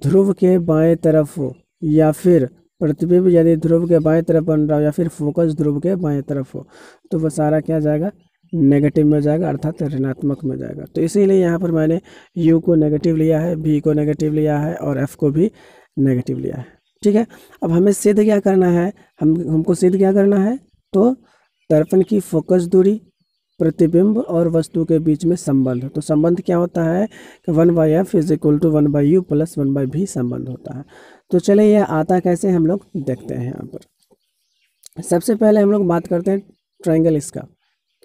ध्रुव के बाएं तरफ हो या फिर प्रतिबिंब यदि ध्रुव के बाएं तरफ बन रहा हो या फिर फोकस ध्रुव के बाएं तरफ हो तो वह सारा क्या जाएगा नेगेटिव में जाएगा अर्थात ऋणात्मक में जाएगा तो इसीलिए यहाँ पर मैंने यू को नेगेटिव लिया है बी को नेगेटिव लिया है और एफ को भी नेगेटिव लिया है ठीक है अब हमें सिद्ध क्या करना है हम हमको सिद्ध क्या करना है तो दर्पण की फोकस दूरी प्रतिबिंब और वस्तु के बीच में संबंध तो संबंध क्या होता है कि one by F is equal to one by U plus one by V संबंध होता है तो चले यह आता कैसे हम लोग देखते हैं यहाँ पर सबसे पहले हम लोग बात करते हैं ट्रायंगल इसका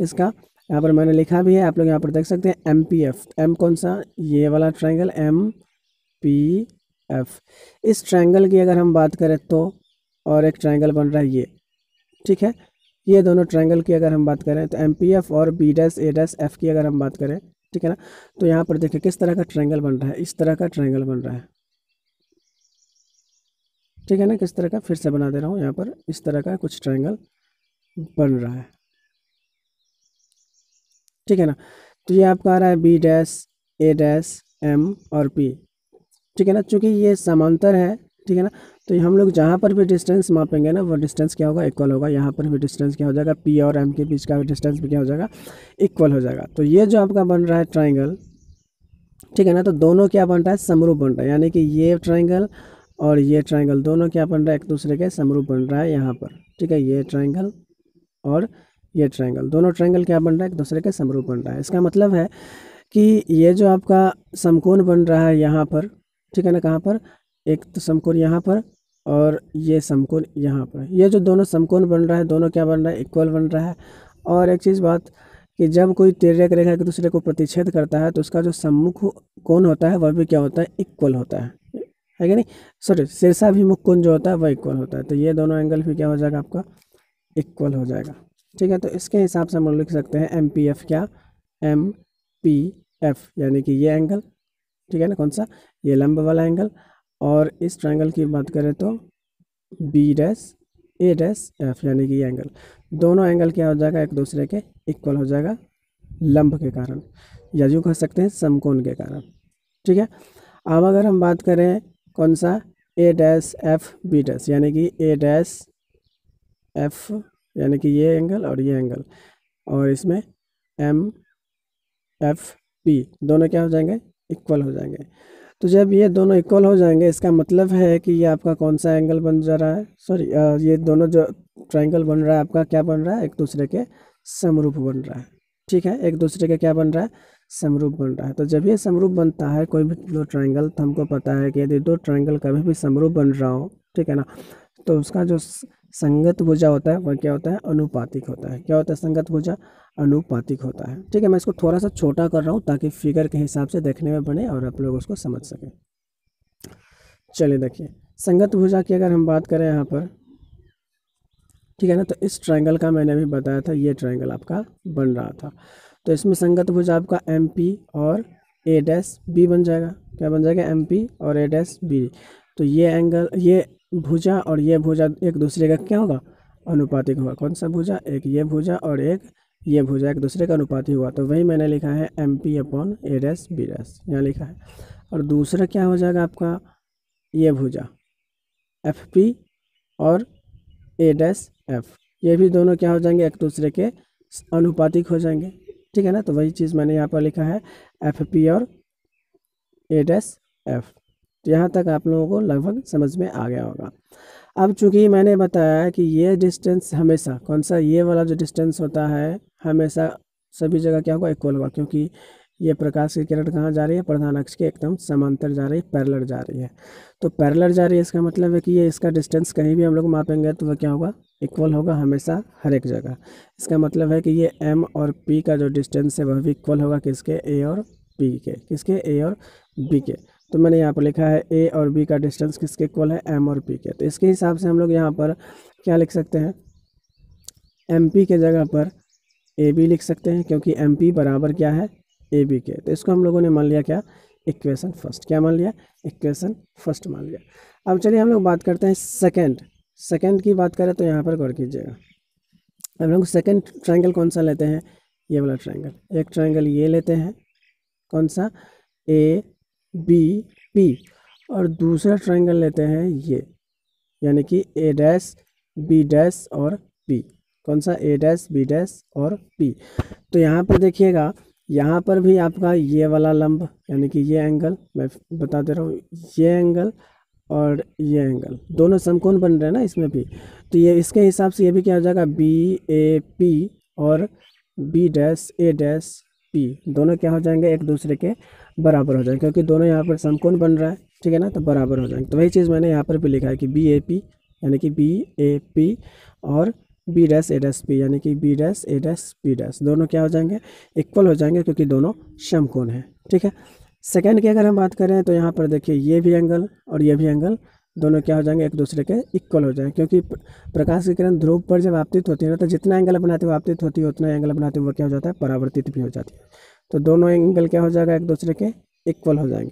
इसका यहाँ पर मैंने लिखा भी है आप लोग यहाँ पर देख सकते हैं एम पी एफ एम कौन सा ये वाला ट्राइंगल एम पी एफ इस ट्रायंगल की अगर हम बात करें तो और एक ट्रायंगल बन रहा है ये ठीक है ये दोनों ट्रायंगल की अगर हम बात करें तो एम पी एफ और B dash A dash F की अगर हम बात करें ठीक है ना तो यहाँ पर देखिए किस तरह का ट्रायंगल बन रहा है इस तरह का ट्रायंगल बन रहा है ठीक है ना किस तरह का फिर से बना दे रहा हूँ यहाँ पर इस तरह का कुछ ट्रायंगल बन रहा है ठीक है ना तो ये आपका आ रहा है B dash A dash M और पी ठीक है ना चूँकि ये समांतर है ठीक है ना तो हम लोग जहाँ पर भी डिस्टेंस मापेंगे ना वो डिस्टेंस क्या होगा इक्वल होगा यहाँ पर भी डिस्टेंस क्या हो जाएगा पी और एम के बीच का भी डिस्टेंस भी क्या हो जाएगा इक्वल हो जाएगा तो ये जो आपका बन रहा है ट्राइंगल ठीक है ना तो दोनों क्या बन रहा है समरूप बन रहा है यानी कि ये ट्राइंगल और ये ट्राइंगल दोनों क्या बन रहा है एक दूसरे के समरूप बन रहा है यहाँ पर ठीक है ये ट्राइंगल और ये ट्राइंगल दोनों ट्राइंगल क्या बन रहा है एक दूसरे के समरूप बन रहा है इसका मतलब है कि ये जो आपका समकोण बन रहा है यहाँ पर ठीक है ना कहाँ पर एक तो समकोण यहाँ पर और ये समकोण यहाँ पर ये जो दोनों समकोण बन रहा है दोनों क्या बन रहा है इक्वल बन रहा है और एक चीज़ बात कि जब कोई तिर्यक रेखा एक दूसरे को प्रतिच्छेद करता है तो उसका जो सम्मुख कोण होता है वह भी क्या होता है इक्वल होता है है कि नहीं सॉरी मुख कोण जो होता है वह इक्वल होता है तो ये दोनों एंगल भी क्या हो जाएगा आपका इक्वल हो जाएगा ठीक है तो इसके हिसाब से हम लिख सकते हैं एम पी एफ क्या एम पी एफ यानी कि ये एंगल ठीक है ना कौन सा ये लंब वाला एंगल और इस ट्राइंगल की बात करें तो B dash A dash F यानी कि ये एंगल दोनों एंगल क्या हो जाएगा एक दूसरे के इक्वल हो जाएगा लंब के कारण या जो कह सकते हैं समकोण के कारण ठीक है अब अगर हम बात करें कौन सा A dash F B dash यानी कि ए डैस एफ यानी कि ये एंगल और ये एंगल और इसमें एम एफ पी दोनों क्या हो जाएंगे इक्वल हो जाएंगे तो जब ये दोनों इक्वल हो जाएंगे इसका मतलब है कि ये आपका कौन सा एंगल बन जा रहा है सॉरी ये दोनों जो ट्राइंगल बन रहा है आपका क्या बन रहा है एक दूसरे के समरूप बन रहा है ठीक है एक दूसरे के क्या बन रहा है समरूप बन रहा है तो जब ये समरूप बनता है कोई भी दो ट्राइंगल तो हमको पता है कि यदि दो ट्राइंगल कभी भी समरूप बन रहा हो ठीक है ना तो उसका जो संगत भुजा होता है वह क्या होता है अनुपातिक होता है क्या होता है संगत भुजा अनुपातिक होता है ठीक है मैं इसको थोड़ा सा छोटा कर रहा हूँ ताकि फिगर के हिसाब से देखने में बने और आप लोग उसको समझ सकें चलिए देखिए संगत भुजा की अगर हम बात करें यहाँ पर ठीक है ना तो इस ट्राइंगल का मैंने अभी बताया था ये ट्राइंगल आपका बन रहा था तो इसमें संगत भुजा आपका एम पी और ए डैस बी बन जाएगा क्या बन जाएगा एम पी और ए डैस बी तो ये एंगल ये भुजा और ये भुजा एक दूसरे का क्या होगा अनुपातिक होगा कौन सा भुजा एक ये भुजा और एक ये भुजा एक दूसरे का अनुपातिक हुआ तो वही मैंने लिखा है M P upon A dash B dash यहाँ लिखा है और दूसरा क्या हो जाएगा आपका ये भुजा एफ पी और ए डैस एफ ये भी दोनों क्या हो जाएंगे एक दूसरे के अनुपातिक हो जाएंगे ठीक है ना तो वही चीज़ मैंने यहाँ पर लिखा है एफ पी और ए डैस एफ तो यहाँ तक आप लोगों को लगभग समझ में आ गया होगा अब चूंकि मैंने बताया कि ये डिस्टेंस हमेशा कौन सा ये वाला जो डिस्टेंस होता है हमेशा सभी जगह क्या होगा इक्वल होगा क्योंकि ये प्रकाश की किरण कहाँ जा रही है प्रधान अक्ष के एकदम समांतर जा रही है पैरलर जा रही है तो पैरलर जा रही है इसका मतलब है कि ये इसका डिस्टेंस कहीं भी हम लोग मापेंगे तो वह क्या होगा इक्वल होगा हमेशा हर एक जगह इसका मतलब है कि ये एम और पी का जो डिस्टेंस है वह भी इक्वल होगा किसके ए और पी के किसके ए और बी के तो मैंने यहाँ पर लिखा है ए और बी का डिस्टेंस किसके इक्वल है एम और पी के तो इसके हिसाब से हम लोग यहाँ पर क्या लिख सकते हैं एम पी के जगह पर ए बी लिख सकते हैं क्योंकि एम पी बराबर क्या है ए बी के तो इसको हम लोगों ने मान लिया क्या इक्वेशन फर्स्ट क्या मान लिया इक्वेशन फर्स्ट मान लिया अब चलिए हम लोग बात करते हैं सेकेंड सेकेंड की बात करें तो यहाँ पर गौर कीजिएगा हम लोग सेकेंड ट्राइंगल कौन सा लेते हैं ये वाला ट्राइंगल एक ट्राइंगल ये लेते हैं कौन सा ए बी पी और दूसरा ट्राइंगल लेते हैं ये यानी कि ए डैश बी डैश और पी कौन सा ए डैश बी डैश और पी तो यहाँ पर देखिएगा यहाँ पर भी आपका ये वाला लंब यानी कि ये एंगल मैं बता दे रहा हूँ ये एंगल और ये एंगल दोनों समकोण बन रहे हैं ना इसमें भी तो ये इसके हिसाब से ये भी क्या हो जाएगा बी ए पी और B dash A dash P दोनों क्या हो जाएंगे एक दूसरे के बराबर हो जाएंगे क्योंकि दोनों यहाँ पर समकोण बन रहा है ठीक है ना तो बराबर हो जाएंगे तो वही चीज़ मैंने यहाँ पर भी लिखा है कि बी ए पी यानी कि बी ए पी और B dash A dash P यानी कि B dash A dash P dash दोनों क्या हो जाएंगे इक्वल हो जाएंगे क्योंकि दोनों समकोण हैं ठीक है सेकेंड की अगर हम बात करें तो यहाँ पर देखिए ये भी एंगल और ये भी एंगल दोनों क्या हो जाएंगे एक दूसरे के इक्वल हो जाएंगे क्योंकि प्रकाश की किरण ध्रुव पर जब आपतित होती है ना तो जितना एंगल बनाते हुए आपतित होती है उतना एंगल बनाते हुए क्या हो जाता है परावर्तित भी हो जाती है तो दोनों एंगल क्या हो जाएगा एक दूसरे के इक्वल हो जाएंगे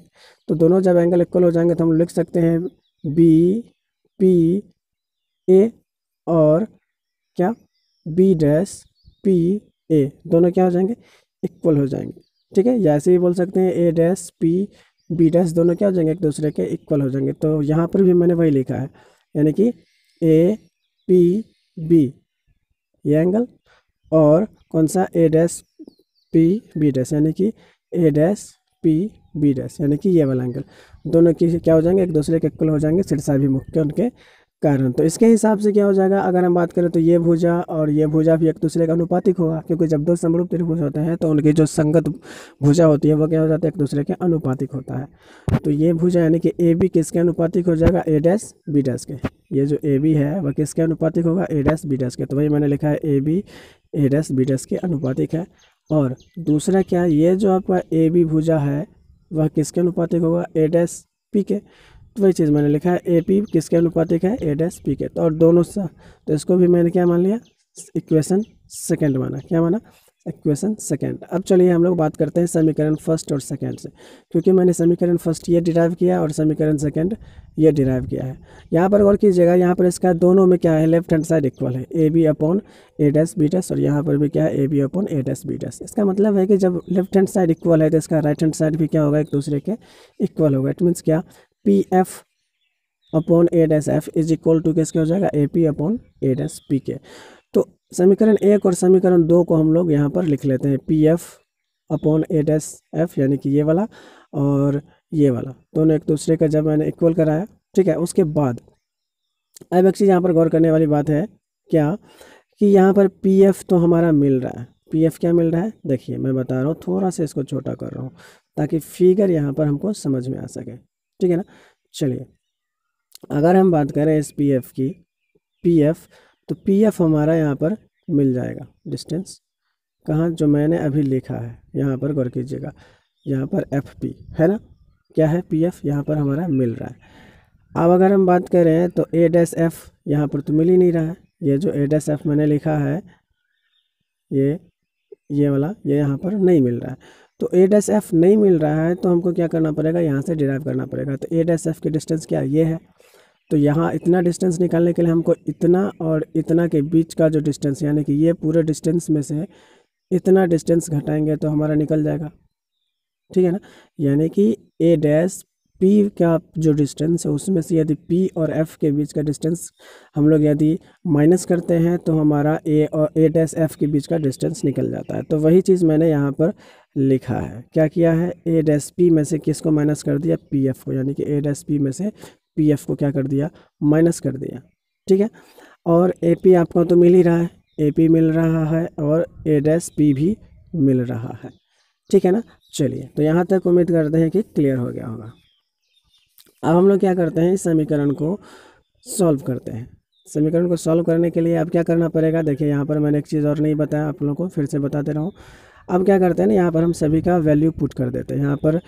तो दोनों जब एंगल इक्वल हो जाएंगे तो हम लिख सकते हैं बी पी ए और क्या बी डैश पी ए दोनों क्या हो जाएंगे इक्वल हो जाएंगे ठीक है या ऐसे ही बोल सकते हैं A dash P B dash दोनों क्या हो जाएंगे एक दूसरे के इक्वल हो जाएंगे तो यहाँ पर भी मैंने वही लिखा है यानी कि ए पी बी ये एंगल और कौन सा A dash P B dash यानी कि A dash P B dash यानी कि ये वाला एंगल दोनों की क्या हो जाएंगे एक दूसरे के इक्वल हो जाएंगे भी के उनके कारण तो इसके हिसाब से क्या हो जाएगा अगर हम बात करें तो ये भुजा और ये भुजा भी एक दूसरे का अनुपातिक होगा क्योंकि जब दो समरूप त्रिभुज होते हैं तो उनकी जो संगत भुजा होती है वो क्या हो जाता है एक दूसरे के अनुपातिक होता है तो ये भुजा यानी कि ए बी किसके अनुपातिक हो जाएगा ए डैश बी डैश के ये जो ए बी है वह किसके अनुपातिक होगा ए डैश बी डैश के तो वही मैंने लिखा है A B A dash B dash के अनुपातिक है और दूसरा क्या ये जो आपका ए बी भुजा है वह किसके अनुपातिक होगा ए डैस पी के तो वही चीज़ मैंने लिखा है ए पी किसके अनुपातिक है ए डैस पी के तो और दोनों सा तो इसको भी मैंने क्या मान लिया इक्वेशन सेकंड माना क्या माना इक्वेशन सेकेंड अब चलिए हम लोग बात करते हैं समीकरण फर्स्ट और सेकेंड से क्योंकि मैंने समीकरण फर्स्ट ये डिराइव किया और समीकरण सेकेंड ये डिराइव किया है यहाँ पर गौर कीजिएगा यहाँ पर इसका दोनों में क्या है लेफ्ट हैंड साइड इक्वल है A B upon A dash B dash और यहाँ पर भी क्या है A B upon A dash B dash इसका मतलब है कि जब लेफ्ट हैंड साइड इक्वल है तो इसका राइट हैंड साइड भी क्या होगा एक दूसरे के इक्वल होगा इट मीन्स क्या P F upon A dash F is equal to किसके हो जाएगा A P upon A dash P के समीकरण एक और समीकरण दो को हम लोग यहाँ पर लिख लेते हैं P F upon A dash F यानी कि ये वाला और ये वाला दोनों एक दूसरे का जब मैंने इक्वल कराया ठीक है उसके बाद अब एक चीज़ यहाँ पर गौर करने वाली बात है क्या कि यहाँ पर पी एफ तो हमारा मिल रहा है पी एफ क्या मिल रहा है देखिए मैं बता रहा हूँ थोड़ा सा इसको छोटा कर रहा हूँ ताकि फिगर यहाँ पर हमको समझ में आ सके ठीक है ना चलिए अगर हम बात करें इस पी एफ की पी एफ तो पी एफ हमारा यहाँ पर मिल जाएगा डिस्टेंस कहाँ जो मैंने अभी लिखा है यहाँ पर गौर कीजिएगा यहाँ पर एफ पी है ना क्या है पी एफ यहाँ पर हमारा मिल रहा है अब अगर हम बात करें तो ए डैस एफ यहाँ पर तो मिल ही नहीं रहा है ये जो ए डैस एफ मैंने लिखा है ये ये वाला ये यहाँ पर नहीं मिल रहा है तो ए डैस एफ नहीं मिल रहा है तो हमको क्या करना पड़ेगा यहाँ से डिराइव करना पड़ेगा तो ए डैस एफ की डिस्टेंस क्या ये है तो यहाँ इतना डिस्टेंस निकालने के लिए हमको इतना और इतना के बीच का जो डिस्टेंस यानी कि ये पूरे डिस्टेंस में से इतना डिस्टेंस घटाएंगे तो हमारा निकल जाएगा ठीक है ना यानी कि ए डैश पी का जो डिस्टेंस है उसमें से यदि पी और एफ़ के बीच का डिस्टेंस हम लोग यदि माइनस करते हैं तो हमारा ए और ए डैश एफ़ के बीच का डिस्टेंस निकल जाता है तो वही चीज़ मैंने यहाँ पर लिखा है क्या किया है ए डैश पी में से किसको माइनस कर दिया पी एफ़ को यानी कि ए डैश पी में से पी एफ को क्या कर दिया माइनस कर दिया ठीक है और ए पी आपको तो मिल ही रहा है ए पी मिल रहा है और ए डैस पी भी मिल रहा है ठीक है ना चलिए तो यहाँ तक उम्मीद करते हैं कि क्लियर हो गया होगा अब हम लोग क्या करते हैं इस समीकरण को सॉल्व करते हैं समीकरण को सॉल्व करने के लिए अब क्या करना पड़ेगा देखिए यहाँ पर मैंने एक चीज़ और नहीं बताया आप लोगों को फिर से बताते रहूँ अब क्या करते हैं ना यहाँ पर हम सभी का वैल्यू पुट कर देते हैं यहाँ पर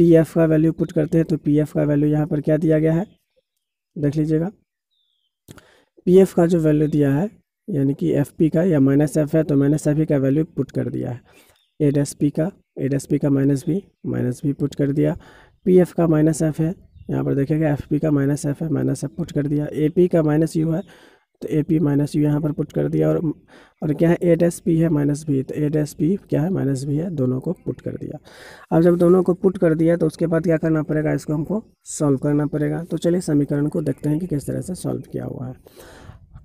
पी एफ का वैल्यू पुट करते हैं तो पी एफ का वैल्यू यहाँ पर क्या दिया गया है देख लीजिएगा पी एफ का जो वैल्यू दिया है यानी कि एफ पी का या माइनस एफ है तो माइनस एफ का वैल्यू पुट कर दिया है एड एस पी का एड एस पी का minus B minus B put कर दिया पी एफ का माइनस एफ है यहाँ पर देखेगा एफ पी का माइनस एफ है माइनस एफ पुट कर दिया ए पी का माइनस यू है तो ए पी माइनस यू यहाँ पर पुट कर दिया और और क्या है ए डैस पी है माइनस बी तो ए डैस पी क्या है माइनस बी है दोनों को पुट कर दिया अब जब दोनों को पुट कर दिया तो उसके बाद क्या करना पड़ेगा इसको हमको सॉल्व करना पड़ेगा तो चलिए समीकरण को देखते हैं कि किस तरह से सॉल्व किया हुआ है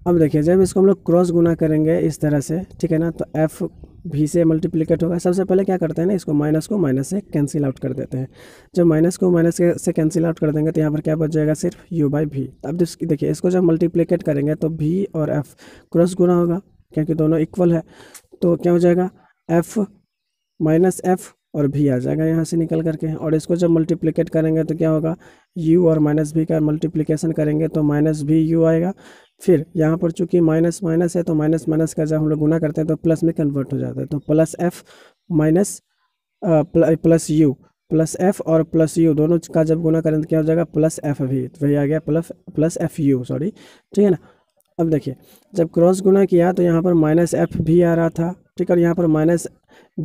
अब देखिए जब इसको हम लोग क्रॉस गुना करेंगे इस तरह से ठीक है ना तो एफ़ भी से मल्टीप्लीकेट होगा सबसे पहले क्या करते हैं ना इसको माइनस को माइनस से कैंसिल आउट कर देते हैं जब माइनस को माइनस से कैंसिल आउट कर देंगे तो यहाँ पर क्या बच जाएगा सिर्फ यू बाई भी अब देखिए इसको जब मल्टीप्लीकेट करेंगे तो भी और एफ क्रॉस गुना होगा क्योंकि दोनों इक्वल है तो क्या हो जाएगा एफ माइनस एफ और भी आ जाएगा यहाँ से निकल करके और इसको जब मल्टीप्लीकेट करेंगे तो क्या होगा यू और माइनस भी का मल्टीप्लीकेशन करेंगे तो माइनस भी यू आएगा फिर यहाँ पर चूंकि माइनस माइनस है तो माइनस माइनस का जब हम लोग गुना करते हैं तो प्लस में कन्वर्ट हो जाता है तो plus F minus plus U plus F और प्लस यू दोनों का जब गुना करें तो क्या हो जाएगा प्लस एफ भी तो वही आ गया plus plus F U sorry ठीक है ना अब देखिए जब क्रॉस गुना किया तो यहाँ पर माइनस एफ भी आ रहा था ठीक है और यहाँ पर minus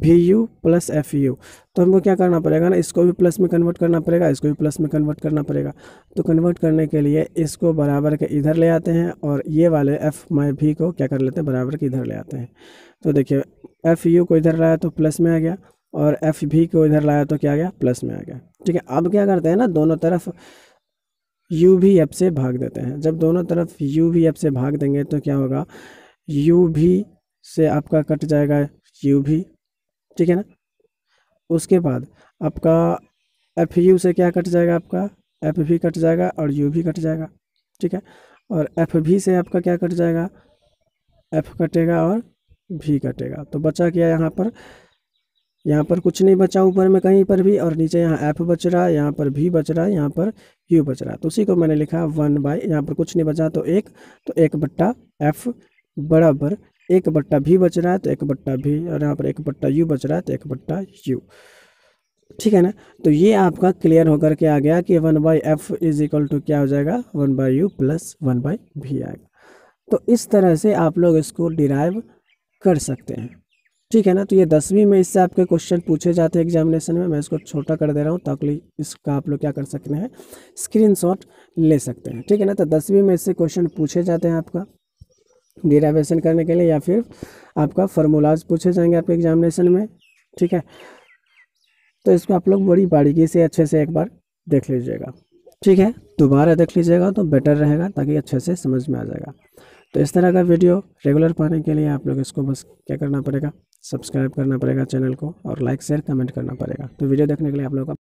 V U plus F U तो हमको क्या करना पड़ेगा ना इसको भी प्लस में कन्वर्ट करना पड़ेगा इसको भी प्लस में कन्वर्ट करना पड़ेगा तो कन्वर्ट करने के लिए इसको बराबर के इधर ले आते हैं और ये वाले एफ माई भी को क्या कर लेते हैं बराबर के इधर ले आते हैं तो देखिए एफ यू को इधर लाया तो प्लस में आ गया और एफ भी को इधर लाया तो क्या आ गया प्लस में आ गया ठीक है अब क्या करते हैं ना दोनों तरफ यू भी एफ से भाग देते हैं जब दोनों तरफ यू भी एफ से भाग देंगे तो क्या होगा यू भी से आपका कट जाएगा यू भी ठीक है ना उसके बाद आपका एफ यू e से क्या कट जाएगा आपका एफ भी कट जाएगा और यू भी कट जाएगा ठीक है और एफ भी से आपका क्या कट जाएगा एफ कटेगा और भी कटेगा तो बचा क्या यहाँ पर यहाँ पर कुछ नहीं बचा ऊपर में कहीं पर भी और नीचे यहाँ एफ बच रहा है यहाँ पर भी बच रहा है यहाँ पर यू बच रहा है तो उसी को मैंने लिखा वन बाई यहाँ पर कुछ नहीं बचा तो एक तो एक बट्टा एफ बराबर एक बट्टा भी बच रहा है तो एक बट्टा भी और यहाँ पर एक बट्टा यू बच रहा है तो एक बट्टा यू ठीक है ना तो ये आपका क्लियर होकर के आ गया कि one by F is equal to क्या हो जाएगा one by U plus one by भी आएगा तो इस तरह से आप लोग इसको डिराइव कर सकते हैं ठीक है ना तो ये दसवीं में इससे आपके क्वेश्चन पूछे जाते हैं एग्जामिनेशन में मैं इसको छोटा कर दे रहा हूँ ताकि इसका आप लोग क्या कर सकते हैं स्क्रीनशॉट ले सकते हैं ठीक है ना तो दसवीं में इससे क्वेश्चन पूछे जाते हैं आपका डिराइवेशन करने के लिए या फिर आपका फार्मूलाज पूछे जाएंगे आपके एग्जामिनेशन में ठीक है तो इसको आप लोग बड़ी बारीकी से अच्छे से एक बार देख लीजिएगा ठीक है दोबारा देख लीजिएगा तो बेटर रहेगा ताकि अच्छे से समझ में आ जाएगा तो इस तरह का वीडियो रेगुलर पाने के लिए आप लोग इसको बस क्या करना पड़ेगा सब्सक्राइब करना पड़ेगा चैनल को और लाइक शेयर कमेंट करना पड़ेगा तो वीडियो देखने के लिए आप लोगों का